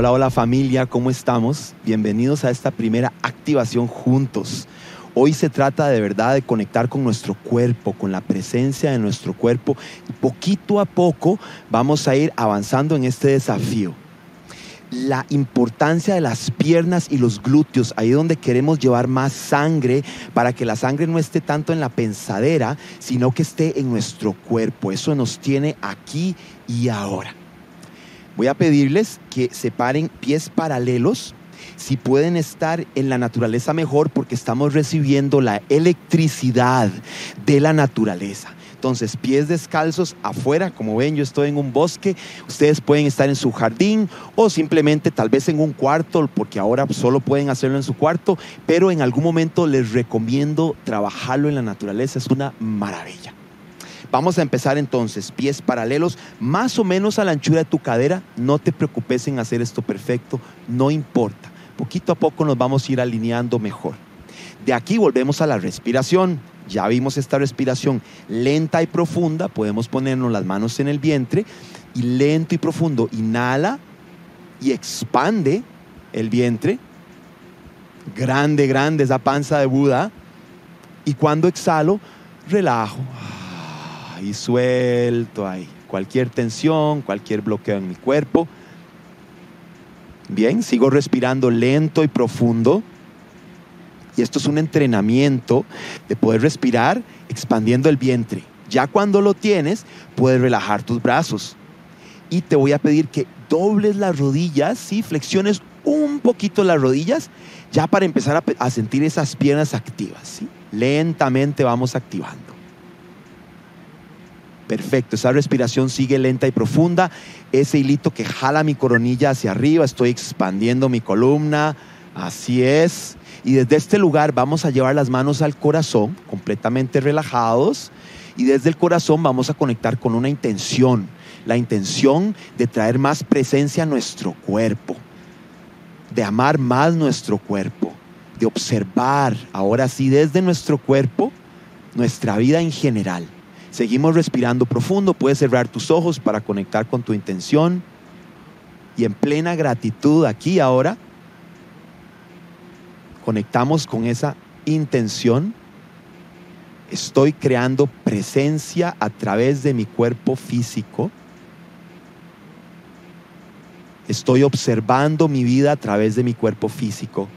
Hola, hola familia, ¿cómo estamos? Bienvenidos a esta primera activación juntos. Hoy se trata de verdad de conectar con nuestro cuerpo, con la presencia de nuestro cuerpo poquito a poco vamos a ir avanzando en este desafío. La importancia de las piernas y los glúteos, ahí donde queremos llevar más sangre para que la sangre no esté tanto en la pensadera, sino que esté en nuestro cuerpo. Eso nos tiene aquí y ahora. Voy a pedirles que separen pies paralelos si pueden estar en la naturaleza mejor porque estamos recibiendo la electricidad de la naturaleza. Entonces, pies descalzos afuera, como ven, yo estoy en un bosque, ustedes pueden estar en su jardín o simplemente tal vez en un cuarto, porque ahora solo pueden hacerlo en su cuarto, pero en algún momento les recomiendo trabajarlo en la naturaleza, es una maravilla. Vamos a empezar entonces, pies paralelos, más o menos a la anchura de tu cadera. No te preocupes en hacer esto perfecto, no importa. Poquito a poco nos vamos a ir alineando mejor. De aquí volvemos a la respiración. Ya vimos esta respiración lenta y profunda. Podemos ponernos las manos en el vientre y lento y profundo. Inhala y expande el vientre. Grande, grande esa panza de Buda. Y cuando exhalo, relajo ahí suelto, ahí. Cualquier tensión, cualquier bloqueo en mi cuerpo. Bien, sigo respirando lento y profundo. Y esto es un entrenamiento de poder respirar expandiendo el vientre. Ya cuando lo tienes, puedes relajar tus brazos. Y te voy a pedir que dobles las rodillas, flexiones un poquito las rodillas, ya para empezar a, sentir esas piernas activas. Lentamente vamos activando. Perfecto, esa respiración sigue lenta y profunda. Ese hilito que jala mi coronilla hacia arriba, estoy expandiendo mi columna. Así es. Y desde este lugar vamos a llevar las manos al corazón, completamente relajados. Y desde el corazón vamos a conectar con una intención, la intención de traer más presencia a nuestro cuerpo, de amar más nuestro cuerpo, de observar ahora sí desde nuestro cuerpo nuestra vida en general. Seguimos respirando profundo, puedes cerrar tus ojos para conectar con tu intención y en plena gratitud aquí ahora conectamos con esa intención. Estoy creando presencia a través de mi cuerpo físico. Estoy observando mi vida a través de mi cuerpo físico.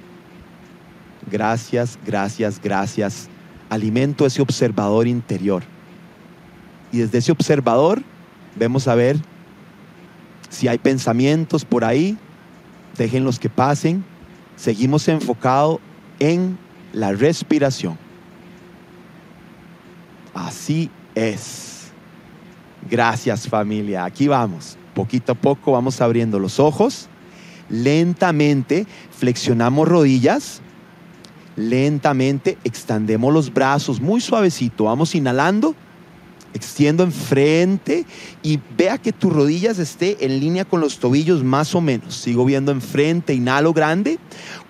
Gracias, gracias, gracias. Alimento ese observador interior y desde ese observador vemos a ver si hay pensamientos por ahí, dejen los que pasen. Seguimos enfocado en la respiración. Así es. Gracias familia. Aquí vamos. Poquito a poco vamos abriendo los ojos. Lentamente flexionamos rodillas. Lentamente extendemos los brazos muy suavecito. Vamos inhalando extiendo enfrente y vea que tus rodillas esté en línea con los tobillos más o menos. Sigo viendo enfrente, inhalo grande.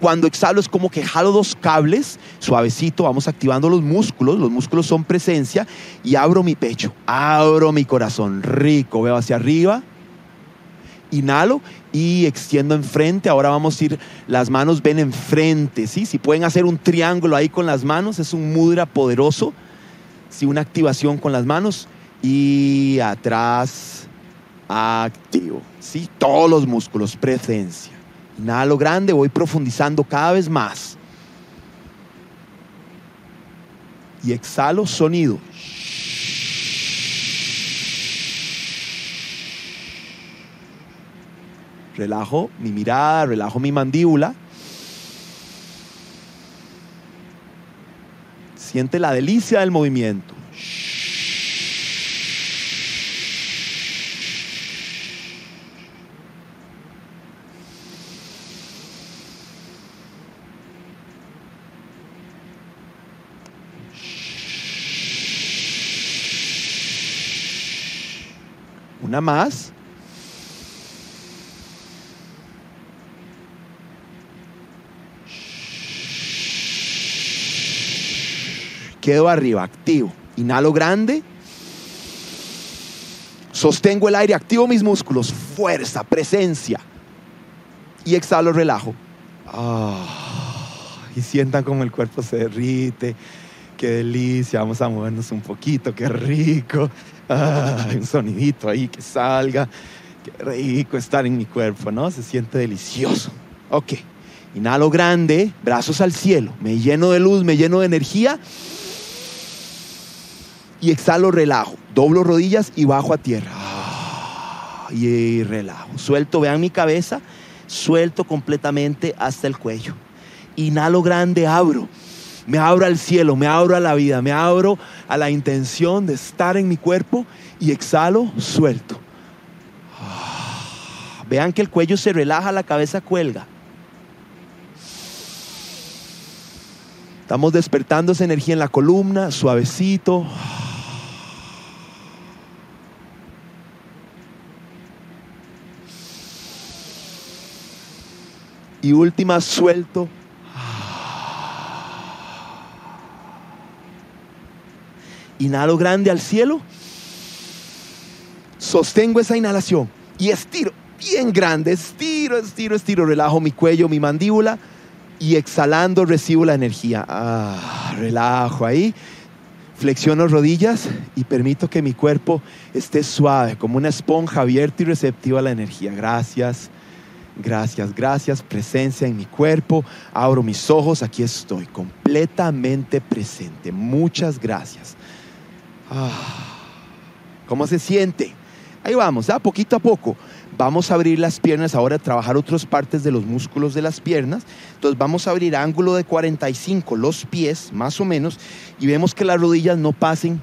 Cuando exhalo es como que jalo dos cables, suavecito, vamos activando los músculos, los músculos son presencia y abro mi pecho, abro mi corazón, rico, veo hacia arriba. Inhalo y extiendo enfrente. Ahora vamos a ir, las manos ven enfrente, ¿sí? Si pueden hacer un triángulo ahí con las manos, es un mudra poderoso sí, una activación con las manos y atrás, activo, ¿sí? Todos los músculos, presencia. Inhalo grande, voy profundizando cada vez más. Y exhalo sonido. Relajo mi mirada, relajo mi mandíbula Siente la delicia del movimiento. Una más. Quedo arriba, activo. Inhalo grande. Sostengo el aire, activo mis músculos, fuerza, presencia. Y exhalo, relajo. Ah, y sientan como el cuerpo se derrite. Qué delicia, vamos a movernos un poquito, qué rico. Ah, un sonidito ahí que salga. Qué rico estar en mi cuerpo, ¿no? Se siente delicioso. Ok, inhalo grande, brazos al cielo, me lleno de luz, me lleno de energía y exhalo, relajo. Doblo rodillas y bajo a tierra. Ah, y relajo. Suelto, vean mi cabeza. Suelto completamente hasta el cuello. Inhalo grande, abro. Me abro al cielo, me abro a la vida, me abro a la intención de estar en mi cuerpo y exhalo, suelto. Ah, vean que el cuello se relaja, la cabeza cuelga. Estamos despertando esa energía en la columna, suavecito. Ah, y última suelto. Inhalo grande al cielo. Sostengo esa inhalación y estiro bien grande. Estiro, estiro, estiro. Relajo mi cuello, mi mandíbula y exhalando recibo la energía. Ah, relajo ahí. Flexiono rodillas y permito que mi cuerpo esté suave, como una esponja abierta y receptiva a la energía. Gracias. Gracias, gracias, presencia en mi cuerpo. Abro mis ojos, aquí estoy, completamente presente. Muchas gracias. Ah, ¿Cómo se siente? Ahí vamos, poquito a poco. Vamos a abrir las piernas, ahora a trabajar otras partes de los músculos de las piernas. Entonces vamos a abrir ángulo de 45, los pies más o menos, y vemos que las rodillas no pasen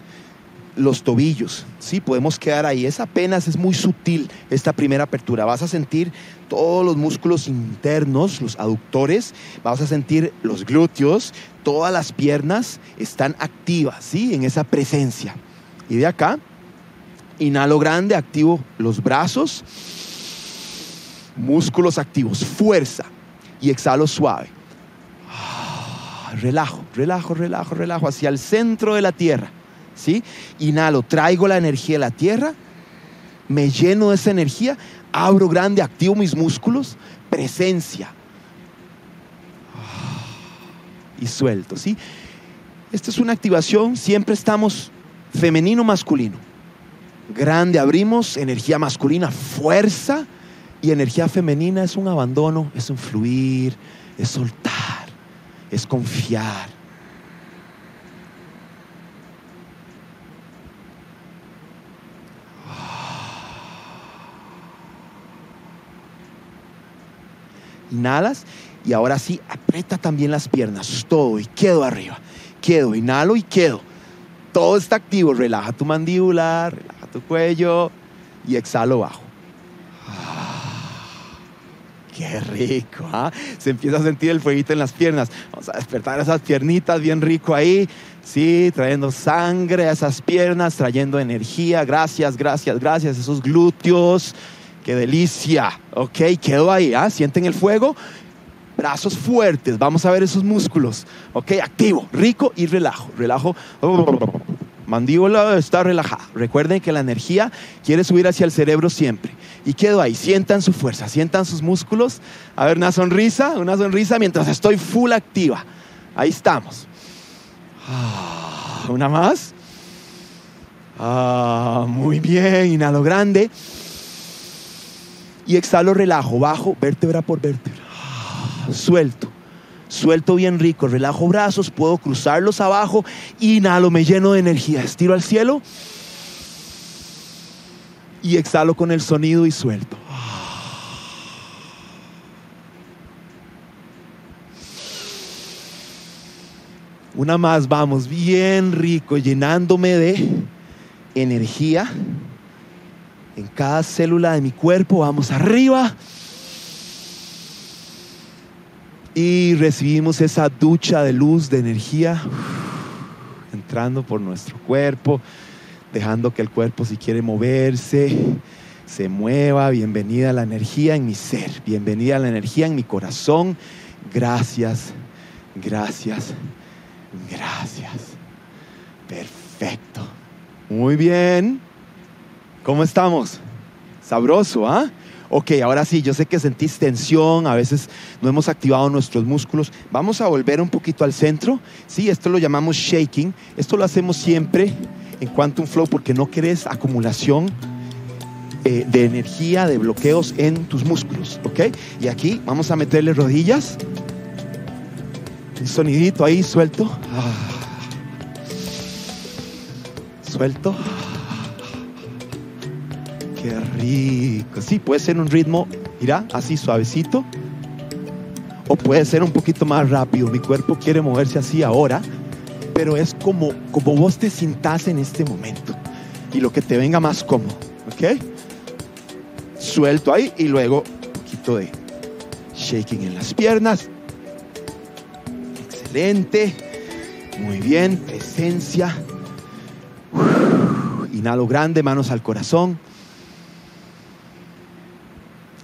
los tobillos. Sí, podemos quedar ahí. Es apenas, es muy sutil esta primera apertura. Vas a sentir todos los músculos internos, los aductores, vas a sentir los glúteos, todas las piernas están activas, ¿sí? En esa presencia. Y de acá, inhalo grande, activo los brazos, músculos activos, fuerza. Y exhalo suave. Ah, relajo, relajo, relajo, relajo hacia el centro de la tierra ¿sí? Inhalo, traigo la energía de la tierra, me lleno de esa energía, abro grande, activo mis músculos, presencia. Ah, y suelto, ¿sí? Esta es una activación, siempre estamos femenino, masculino. Grande, abrimos, energía masculina, fuerza, y energía femenina es un abandono, es un fluir, es soltar, es confiar. inhalas y ahora sí aprieta también las piernas, todo y quedo arriba, quedo, inhalo y quedo. Todo está activo, relaja tu mandíbula, relaja tu cuello y exhalo bajo. Ah, qué rico, ¿ah? Se empieza a sentir el fueguito en las piernas. Vamos a despertar esas piernitas bien rico ahí. Sí, trayendo sangre a esas piernas, trayendo energía. Gracias, gracias, gracias. Esos glúteos. Qué delicia. Ok, quedo ahí. ¿ah? Sienten el fuego. Brazos fuertes. Vamos a ver esos músculos. Ok, activo, rico y relajo. Relajo. Mandíbula está relajada. Recuerden que la energía quiere subir hacia el cerebro siempre. Y quedo ahí. Sientan su fuerza, sientan sus músculos. A ver, una sonrisa, una sonrisa mientras estoy full activa. Ahí estamos. Ah, una más. Ah, muy bien, inhalo grande y exhalo, relajo, bajo, vértebra por vértebra. Suelto. Suelto bien rico, relajo brazos, puedo cruzarlos abajo, inhalo, me lleno de energía, estiro al cielo y exhalo con el sonido y suelto. Una más, vamos, bien rico, llenándome de energía en cada célula de mi cuerpo. Vamos arriba. Y recibimos esa ducha de luz, de energía, entrando por nuestro cuerpo, dejando que el cuerpo si quiere moverse, se mueva. Bienvenida la energía en mi ser, bienvenida la energía en mi corazón. Gracias, gracias, gracias. Perfecto. Muy bien. ¿Cómo estamos? Sabroso, ¿ah? Ok, ahora sí, yo sé que sentís tensión, a veces no hemos activado nuestros músculos. Vamos a volver un poquito al centro. Sí, esto lo llamamos shaking. Esto lo hacemos siempre en Quantum Flow porque no querés acumulación eh, de energía, de bloqueos en tus músculos. Ok, y aquí vamos a meterle rodillas. Un sonidito ahí suelto. Ah. Suelto. Qué rico. Sí, puede ser un ritmo, mira, así suavecito. O puede ser un poquito más rápido. Mi cuerpo quiere moverse así ahora, pero es como, como vos te sientas en este momento. Y lo que te venga más cómodo. ¿Ok? Suelto ahí y luego un poquito de shaking en las piernas. Excelente. Muy bien. Presencia. Inhalo grande, manos al corazón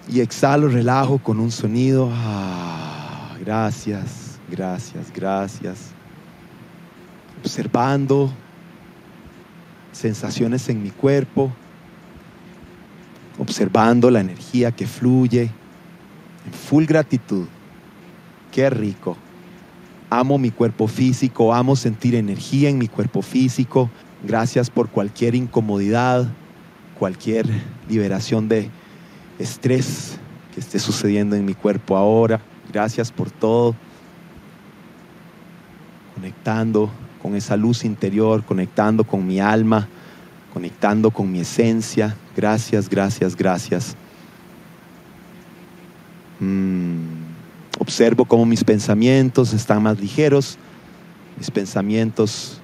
y exhalo, relajo con un sonido. Ah, gracias, gracias, gracias. Observando sensaciones en mi cuerpo, observando la energía que fluye, en full gratitud. Qué rico. Amo mi cuerpo físico, amo sentir energía en mi cuerpo físico. Gracias por cualquier incomodidad, cualquier liberación de estrés que esté sucediendo en mi cuerpo ahora. Gracias por todo. Conectando con esa luz interior, conectando con mi alma, conectando con mi esencia. Gracias, gracias, gracias. Mm. Observo cómo mis pensamientos están más ligeros, mis pensamientos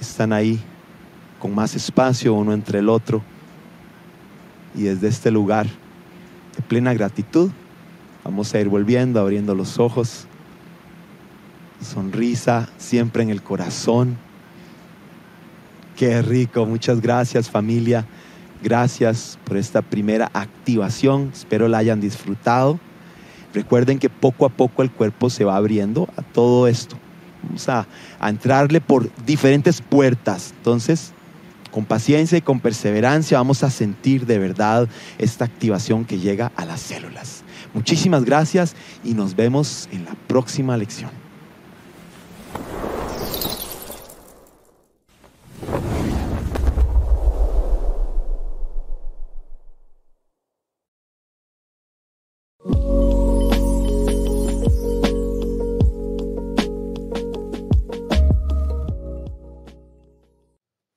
están ahí con más espacio uno entre el otro. Y desde este lugar de plena gratitud, vamos a ir volviendo, abriendo los ojos, sonrisa siempre en el corazón. Qué rico, muchas gracias familia, gracias por esta primera activación, espero la hayan disfrutado. Recuerden que poco a poco el cuerpo se va abriendo a todo esto. Vamos a, entrarle por diferentes puertas, entonces con paciencia y con perseverancia vamos a sentir de verdad esta activación que llega a las células. Muchísimas gracias y nos vemos en la próxima lección.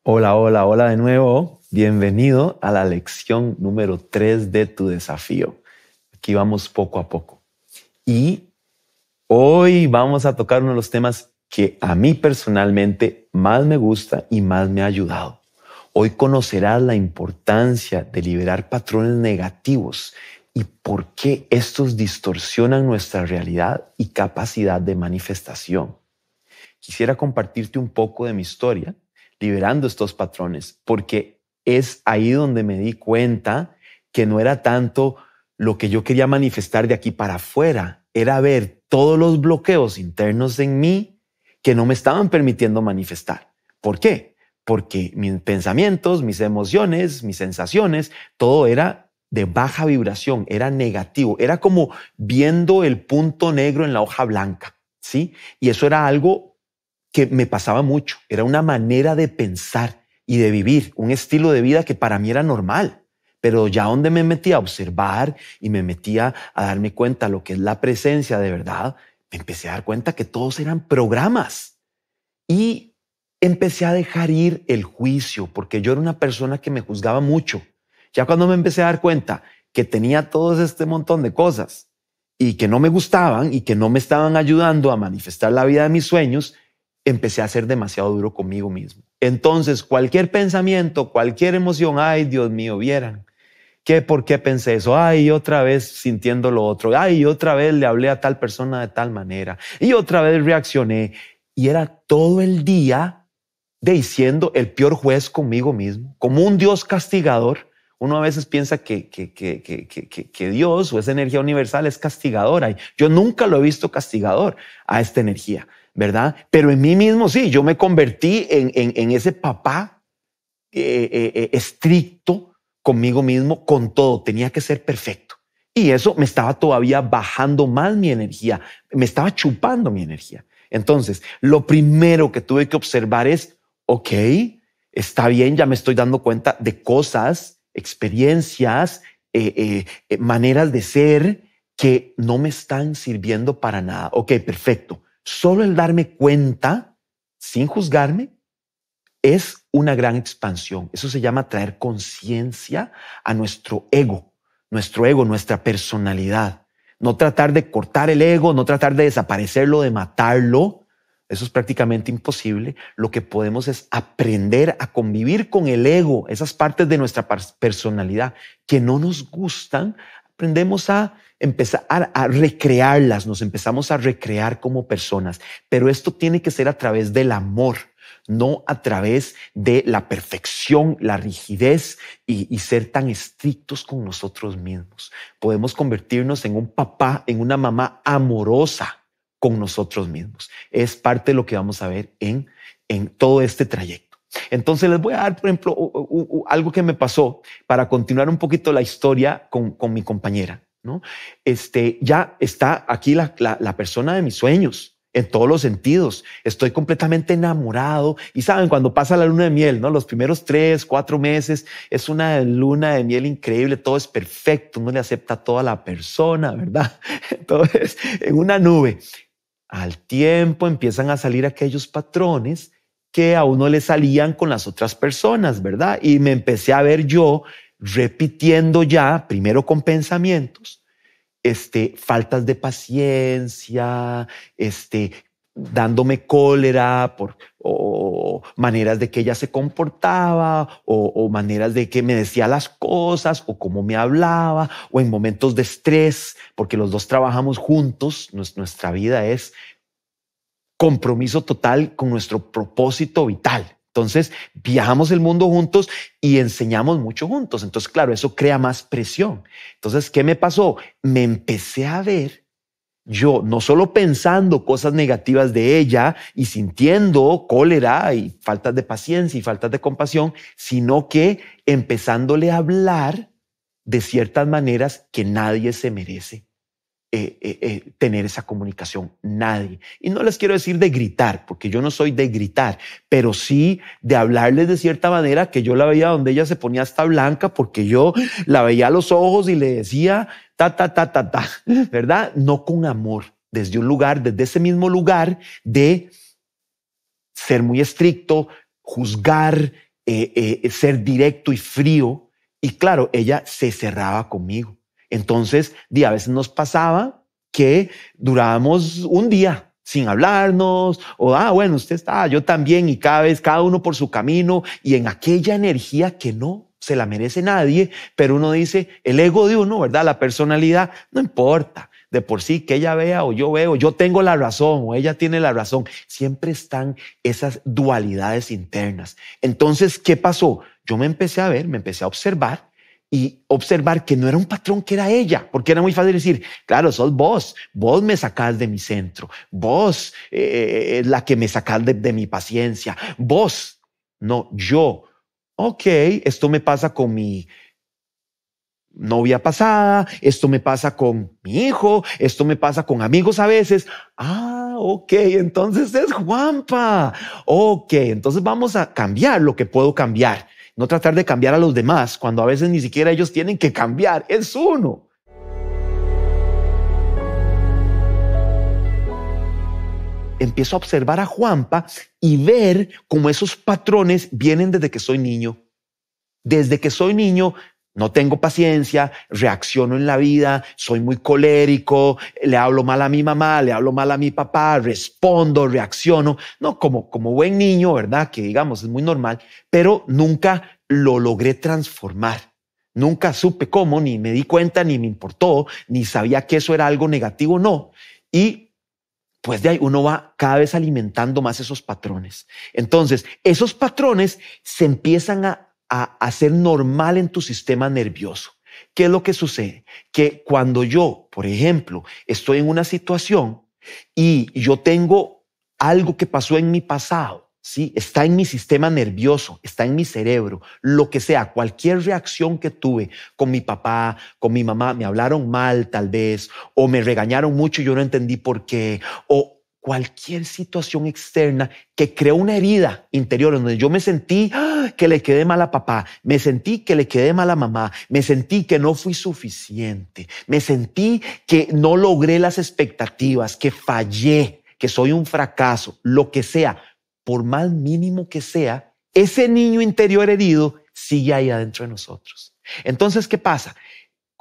Hola, hola, hola de nuevo. Bienvenido a la lección número 3 de tu desafío. Aquí vamos poco a poco. Y hoy vamos a tocar uno de los temas que a mí personalmente más me gusta y más me ha ayudado. Hoy conocerás la importancia de liberar patrones negativos y por qué estos distorsionan nuestra realidad y capacidad de manifestación. Quisiera compartirte un poco de mi historia liberando estos patrones, porque es ahí donde me di cuenta que no era tanto lo que yo quería manifestar de aquí para afuera, era ver todos los bloqueos internos en mí que no me estaban permitiendo manifestar. ¿Por qué? Porque mis pensamientos, mis emociones, mis sensaciones, todo era de baja vibración, era negativo, era como viendo el punto negro en la hoja blanca, ¿sí? Y eso era algo que me pasaba mucho. Era una manera de pensar y de vivir, un estilo de vida que para mí era normal. Pero ya donde me metía a observar y me metía a darme cuenta lo que es la presencia de verdad, me empecé a dar cuenta que todos eran programas. Y empecé a dejar ir el juicio, porque yo era una persona que me juzgaba mucho. Ya cuando me empecé a dar cuenta que tenía todo este montón de cosas y que no me gustaban y que no me estaban ayudando a manifestar la vida de mis sueños, empecé a ser demasiado duro conmigo mismo. Entonces, cualquier pensamiento, cualquier emoción, ay, Dios mío, vieran, ¿qué por qué pensé eso? Ay, otra vez sintiendo lo otro, ay, otra vez le hablé a tal persona de tal manera, y otra vez reaccioné, y era todo el día diciendo el peor juez conmigo mismo, como un Dios castigador. Uno a veces piensa que, que, que, Dios o esa energía universal es castigadora. Yo nunca lo he visto castigador a esta energía. ¿verdad? Pero en mí mismo sí, yo me convertí en, ese papá eh, eh, eh, estricto conmigo mismo, con todo, tenía que ser perfecto. Y eso me estaba todavía bajando más mi energía, me estaba chupando mi energía. Entonces, lo primero que tuve que observar es, ok, está bien, ya me estoy dando cuenta de cosas, experiencias, maneras de ser que no me están sirviendo para nada. Ok, perfecto Solo el darme cuenta, sin juzgarme, es una gran expansión. Eso se llama traer conciencia a nuestro ego, nuestro ego, nuestra personalidad. No tratar de cortar el ego, no tratar de desaparecerlo, de matarlo. Eso es prácticamente imposible. Lo que podemos es aprender a convivir con el ego, esas partes de nuestra personalidad que no nos gustan, aprendemos a empezar a recrearlas, nos empezamos a recrear como personas, pero esto tiene que ser a través del amor, no a través de la perfección, la rigidez y, ser tan estrictos con nosotros mismos. Podemos convertirnos en un papá, en una mamá amorosa con nosotros mismos. Es parte de lo que vamos a ver en, en todo este trayecto. Entonces les voy a dar, por ejemplo, algo que me pasó para continuar un poquito la historia con, mi compañera. ¿no? Este, ya está aquí la, persona de mis sueños en todos los sentidos. Estoy completamente enamorado. Y saben, cuando pasa la luna de miel, ¿no? Los primeros tres, cuatro meses, es una luna de miel increíble, todo es perfecto, uno le acepta a toda la persona, ¿verdad? Entonces, en una nube. Al tiempo empiezan a salir aquellos patrones que a uno le salían con las otras personas, ¿verdad? Y me empecé a ver yo repitiendo ya, primero con pensamientos, este, faltas de paciencia, este, dándome cólera por o, maneras de que ella se comportaba o, o, maneras de que me decía las cosas o cómo me hablaba o en momentos de estrés porque los dos trabajamos juntos nuestra vida es compromiso total con nuestro propósito vital. Entonces, viajamos el mundo juntos y enseñamos mucho juntos. Entonces, claro, eso crea más presión. Entonces, ¿qué me pasó? Me empecé a ver yo no solo pensando cosas negativas de ella y sintiendo cólera y faltas de paciencia y faltas de compasión, sino que empezándole a hablar de ciertas maneras que nadie se merece eh, eh, eh, tener esa comunicación, nadie. Y no les quiero decir de gritar, porque yo no soy de gritar, pero sí de hablarles de cierta manera que yo la veía donde ella se ponía hasta blanca, porque yo la veía a los ojos y le decía, ta, ta, ta, ta, ta, ¿verdad? No con amor, desde un lugar, desde ese mismo lugar de ser muy estricto, juzgar, ser directo y frío. Y claro, ella se cerraba conmigo. Entonces, día a veces nos pasaba que durábamos un día sin hablarnos, o, ah, bueno, usted está, yo también, y cada vez, cada uno por su camino, y en aquella energía que no se la merece nadie, pero uno dice, el ego de uno, ¿verdad? La personalidad, no importa, de por sí, que ella vea o yo veo, yo tengo la razón o ella tiene la razón, siempre están esas dualidades internas. Entonces, ¿qué pasó? Yo me empecé a ver, me empecé a observar y observar que no era un patrón que era ella, porque era muy fácil decir, claro, sos vos, vos me sacás de mi centro, vos eh, eh, es la que me sacás de, de mi paciencia, vos, no, yo. Ok, esto me pasa con mi novia pasada, esto me pasa con mi hijo, esto me pasa con amigos a veces. Ah, ok, entonces es Juanpa. Ok, entonces vamos a cambiar lo que puedo cambiar no tratar de cambiar a los demás cuando a veces ni siquiera ellos tienen que cambiar, es uno. Empiezo a observar a Juanpa y ver cómo esos patrones vienen desde que soy niño. Desde que soy niño no tengo paciencia, reacciono en la vida, soy muy colérico, le hablo mal a mi mamá, le hablo mal a mi papá, respondo, reacciono, no como, como buen niño, ¿verdad? Que digamos es muy normal, pero nunca lo logré transformar. Nunca supe cómo, ni me di cuenta, ni me importó, ni sabía que eso era algo negativo, no. Y pues de ahí uno va cada vez alimentando más esos patrones. Entonces, esos patrones se empiezan a a, ser normal en tu sistema nervioso. ¿Qué es lo que sucede? Que cuando yo, por ejemplo, estoy en una situación y yo tengo algo que pasó en mi pasado, ¿sí? está en mi sistema nervioso, está en mi cerebro, lo que sea, cualquier reacción que tuve con mi papá, con mi mamá, me hablaron mal tal vez, o me regañaron mucho y yo no entendí por qué, o cualquier situación externa que creó una herida interior donde yo me sentí ¡ah! que le quedé mal a papá, me sentí que le quedé mal a mamá, me sentí que no fui suficiente, me sentí que no logré las expectativas, que fallé, que soy un fracaso, lo que sea, por más mínimo que sea, ese niño interior herido sigue ahí adentro de nosotros. Entonces, ¿qué pasa?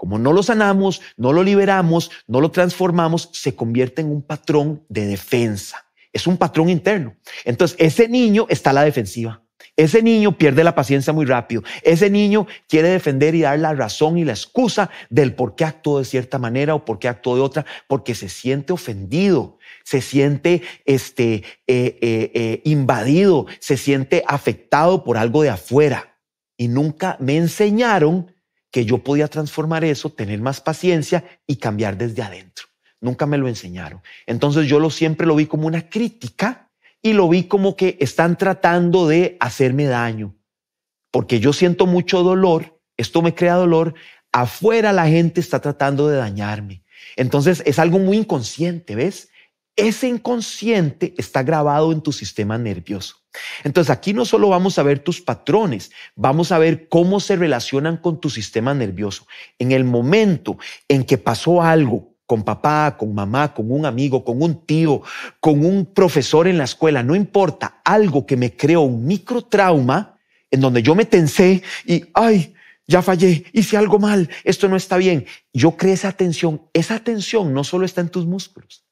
Como no lo sanamos, no lo liberamos, no lo transformamos, se convierte en un patrón de defensa. Es un patrón interno. Entonces, ese niño está a la defensiva. Ese niño pierde la paciencia muy rápido. Ese niño quiere defender y dar la razón y la excusa del por qué actuó de cierta manera o por qué actuó de otra, porque se siente ofendido, se siente este, eh, eh, eh, invadido, se siente afectado por algo de afuera. Y nunca me enseñaron que yo podía transformar eso, tener más paciencia y cambiar desde adentro. Nunca me lo enseñaron. Entonces yo lo siempre lo vi como una crítica y lo vi como que están tratando de hacerme daño. Porque yo siento mucho dolor, esto me crea dolor, afuera la gente está tratando de dañarme. Entonces es algo muy inconsciente, ¿ves? Ese inconsciente está grabado en tu sistema nervioso. Entonces aquí no solo vamos a ver tus patrones, vamos a ver cómo se relacionan con tu sistema nervioso. En el momento en que pasó algo con papá, con mamá, con un amigo, con un tío, con un profesor en la escuela, no importa, algo que me creó un microtrauma en donde yo me tensé y, ay, ya fallé, hice algo mal, esto no está bien. Yo creé esa tensión. Esa tensión no solo está en tus músculos,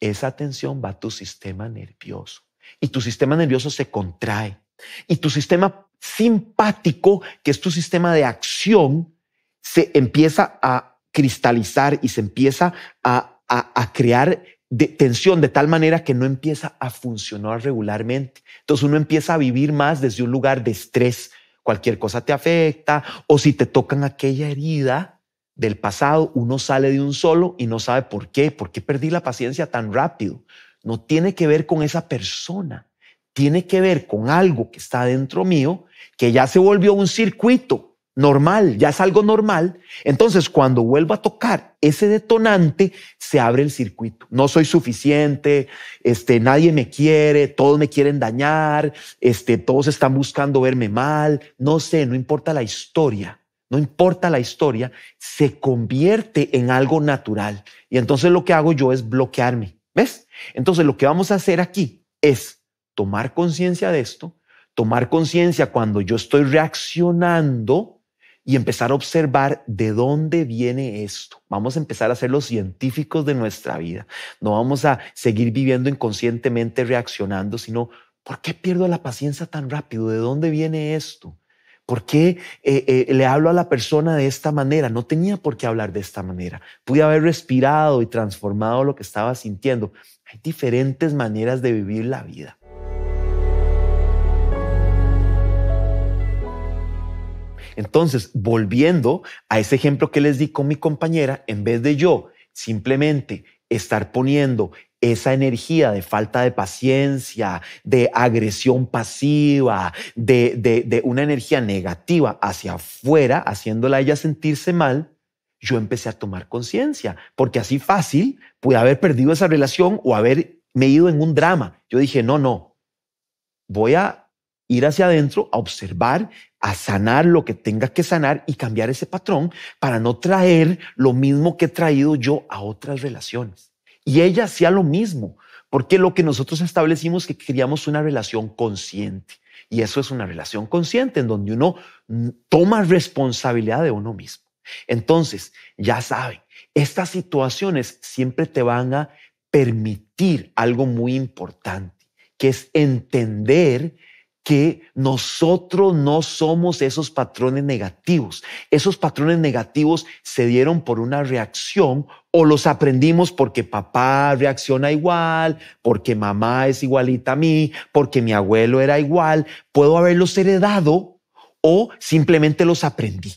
esa tensión va a tu sistema nervioso y tu sistema nervioso se contrae y tu sistema simpático, que es tu sistema de acción, se empieza a cristalizar y se empieza a, a, crear de tensión de tal manera que no empieza a funcionar regularmente. Entonces uno empieza a vivir más desde un lugar de estrés. Cualquier cosa te afecta o si te tocan aquella herida del pasado, uno sale de un solo y no sabe por qué, por qué perdí la paciencia tan rápido no tiene que ver con esa persona, tiene que ver con algo que está dentro mío, que ya se volvió un circuito normal, ya es algo normal. Entonces, cuando vuelvo a tocar ese detonante, se abre el circuito. No soy suficiente, este, nadie me quiere, todos me quieren dañar, este, todos están buscando verme mal, no sé, no importa la historia. No importa la historia, se convierte en algo natural. Y entonces lo que hago yo es bloquearme. ¿Ves? Entonces lo que vamos a hacer aquí es tomar conciencia de esto, tomar conciencia cuando yo estoy reaccionando y empezar a observar de dónde viene esto. Vamos a empezar a ser los científicos de nuestra vida. No vamos a seguir viviendo inconscientemente reaccionando, sino ¿por qué pierdo la paciencia tan rápido? ¿De dónde viene esto? ¿Por qué eh, eh, le hablo a la persona de esta manera? No tenía por qué hablar de esta manera. Pude haber respirado y transformado lo que estaba sintiendo. Hay diferentes maneras de vivir la vida. Entonces, volviendo a ese ejemplo que les di con mi compañera, en vez de yo simplemente estar poniendo esa energía de falta de paciencia, de agresión pasiva, de, una energía negativa hacia afuera, haciéndola ella sentirse mal, yo empecé a tomar conciencia, porque así fácil pude haber perdido esa relación o haberme ido en un drama. Yo dije, no, no, voy a ir hacia adentro, a observar, a sanar lo que tenga que sanar y cambiar ese patrón para no traer lo mismo que he traído yo a otras relaciones. Y ella hacía lo mismo, porque lo que nosotros establecimos que queríamos una relación consciente. Y eso es una relación consciente en donde uno toma responsabilidad de uno mismo. Entonces, ya saben, estas situaciones siempre te van a permitir algo muy importante, que es entender que nosotros no somos esos patrones negativos. Esos patrones negativos se dieron por una reacción o los aprendimos porque papá reacciona igual, porque mamá es igualita a mí, porque mi abuelo era igual. Puedo haberlos heredado o simplemente los aprendí.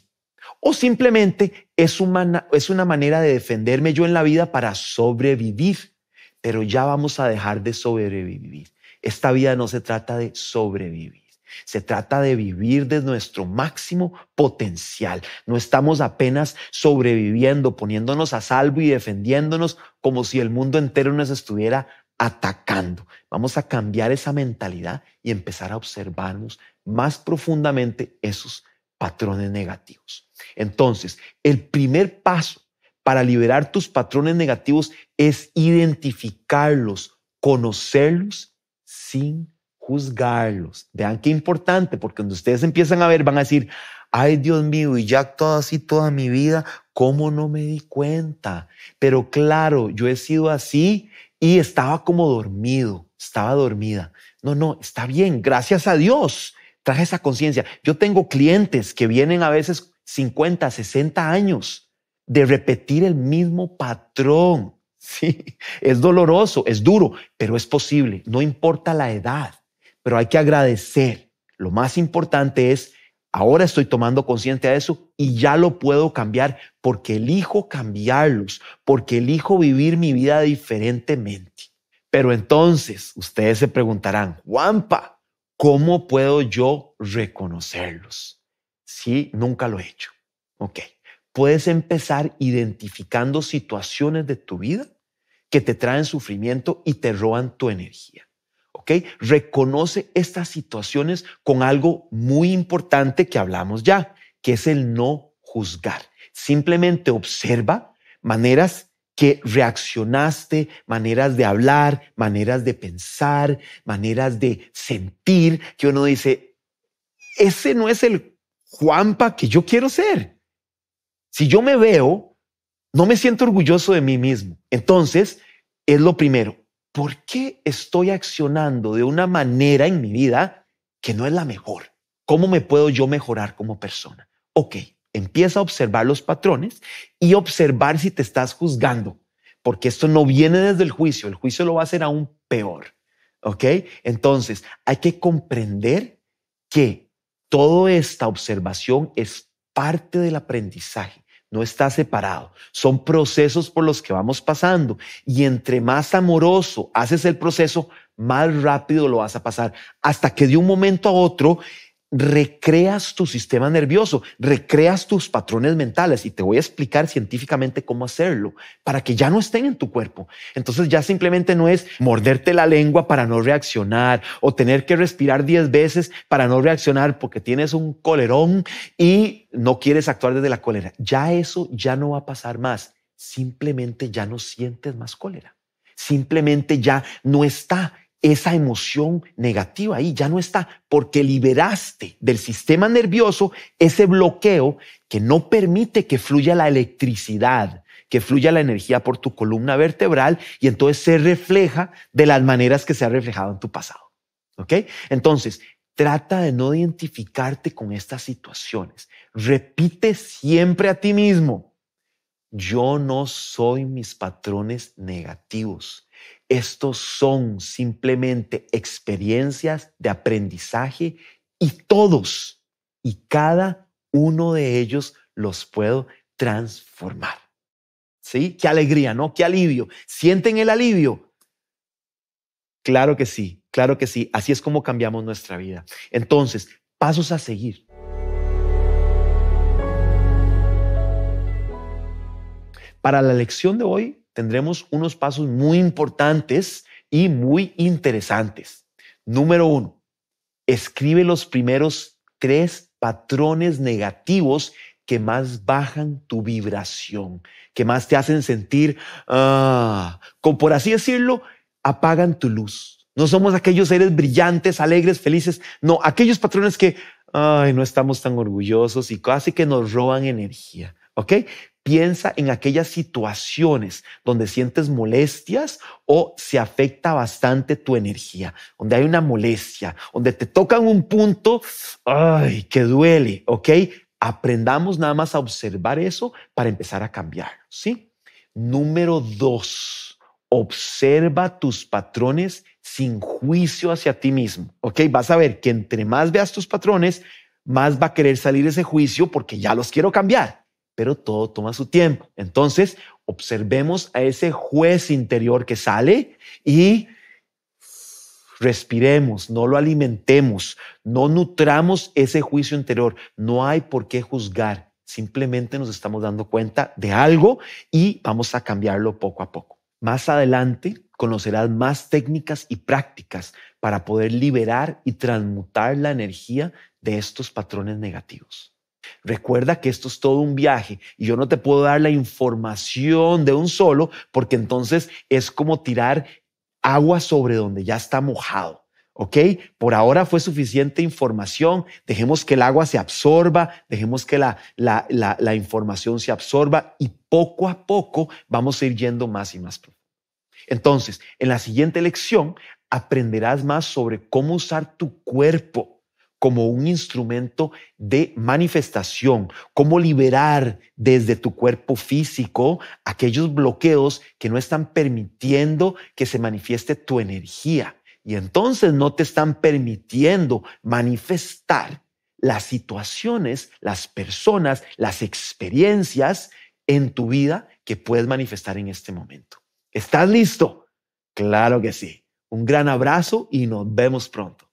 O simplemente es una, es una manera de defenderme yo en la vida para sobrevivir. Pero ya vamos a dejar de sobrevivir esta vida no se trata de sobrevivir. Se trata de vivir de nuestro máximo potencial. No estamos apenas sobreviviendo, poniéndonos a salvo y defendiéndonos como si el mundo entero nos estuviera atacando. Vamos a cambiar esa mentalidad y empezar a observarnos más profundamente esos patrones negativos. Entonces, el primer paso para liberar tus patrones negativos es identificarlos, conocerlos sin juzgarlos. Vean qué importante, porque cuando ustedes empiezan a ver, van a decir, ay Dios mío, y ya todo así toda mi vida, ¿cómo no me di cuenta? Pero claro, yo he sido así y estaba como dormido, estaba dormida. No, no, está bien, gracias a Dios traje esa conciencia. Yo tengo clientes que vienen a veces 50, 60 años de repetir el mismo patrón. Sí, es doloroso, es duro, pero es posible. No importa la edad, pero hay que agradecer. Lo más importante es, ahora estoy tomando consciente de eso y ya lo puedo cambiar porque elijo cambiarlos, porque elijo vivir mi vida diferentemente. Pero entonces ustedes se preguntarán, guampa, ¿cómo puedo yo reconocerlos? sí, nunca lo he hecho. Ok, puedes empezar identificando situaciones de tu vida que te traen sufrimiento y te roban tu energía. ¿Ok? Reconoce estas situaciones con algo muy importante que hablamos ya, que es el no juzgar. Simplemente observa maneras que reaccionaste, maneras de hablar, maneras de pensar, maneras de sentir, que uno dice, ese no es el Juanpa que yo quiero ser. Si yo me veo no me siento orgulloso de mí mismo. Entonces, es lo primero. ¿Por qué estoy accionando de una manera en mi vida que no es la mejor? ¿Cómo me puedo yo mejorar como persona? Ok, empieza a observar los patrones y observar si te estás juzgando, porque esto no viene desde el juicio, el juicio lo va a hacer aún peor. ¿Ok? Entonces, hay que comprender que toda esta observación es parte del aprendizaje no está separado. Son procesos por los que vamos pasando. Y entre más amoroso haces el proceso, más rápido lo vas a pasar. Hasta que de un momento a otro recreas tu sistema nervioso, recreas tus patrones mentales y te voy a explicar científicamente cómo hacerlo para que ya no estén en tu cuerpo. Entonces ya simplemente no es morderte la lengua para no reaccionar o tener que respirar 10 veces para no reaccionar porque tienes un colerón y no quieres actuar desde la cólera. Ya eso ya no va a pasar más. Simplemente ya no sientes más cólera. Simplemente ya no está esa emoción negativa ahí ya no está, porque liberaste del sistema nervioso ese bloqueo que no permite que fluya la electricidad, que fluya la energía por tu columna vertebral y entonces se refleja de las maneras que se ha reflejado en tu pasado. ¿Ok? Entonces, trata de no identificarte con estas situaciones. Repite siempre a ti mismo, yo no soy mis patrones negativos estos son simplemente experiencias de aprendizaje y todos y cada uno de ellos los puedo transformar. ¿Sí? Qué alegría, ¿no? Qué alivio. ¿Sienten el alivio? Claro que sí, claro que sí. Así es como cambiamos nuestra vida. Entonces, pasos a seguir. Para la lección de hoy, tendremos unos pasos muy importantes y muy interesantes. Número uno, escribe los primeros tres patrones negativos que más bajan tu vibración, que más te hacen sentir, ah, por así decirlo, apagan tu luz. No somos aquellos seres brillantes, alegres, felices. No, aquellos patrones que, ay, no estamos tan orgullosos y casi que nos roban energía. ¿Ok? Piensa en aquellas situaciones donde sientes molestias o se afecta bastante tu energía, donde hay una molestia, donde te tocan un punto, ay, que duele, ¿ok? Aprendamos nada más a observar eso para empezar a cambiar, ¿sí? Número dos, observa tus patrones sin juicio hacia ti mismo, ¿ok? Vas a ver que entre más veas tus patrones, más va a querer salir ese juicio porque ya los quiero cambiar pero todo toma su tiempo. Entonces, observemos a ese juez interior que sale y respiremos, no lo alimentemos, no nutramos ese juicio interior. No hay por qué juzgar, simplemente nos estamos dando cuenta de algo y vamos a cambiarlo poco a poco. Más adelante conocerás más técnicas y prácticas para poder liberar y transmutar la energía de estos patrones negativos. Recuerda que esto es todo un viaje y yo no te puedo dar la información de un solo porque entonces es como tirar agua sobre donde ya está mojado. ¿Ok? Por ahora fue suficiente información. Dejemos que el agua se absorba, dejemos que la, información se absorba y poco a poco vamos a ir yendo más y más profundo. Entonces, en la siguiente lección aprenderás más sobre cómo usar tu cuerpo como un instrumento de manifestación, cómo liberar desde tu cuerpo físico aquellos bloqueos que no están permitiendo que se manifieste tu energía. Y entonces no te están permitiendo manifestar las situaciones, las personas, las experiencias en tu vida que puedes manifestar en este momento. ¿Estás listo? Claro que sí. Un gran abrazo y nos vemos pronto.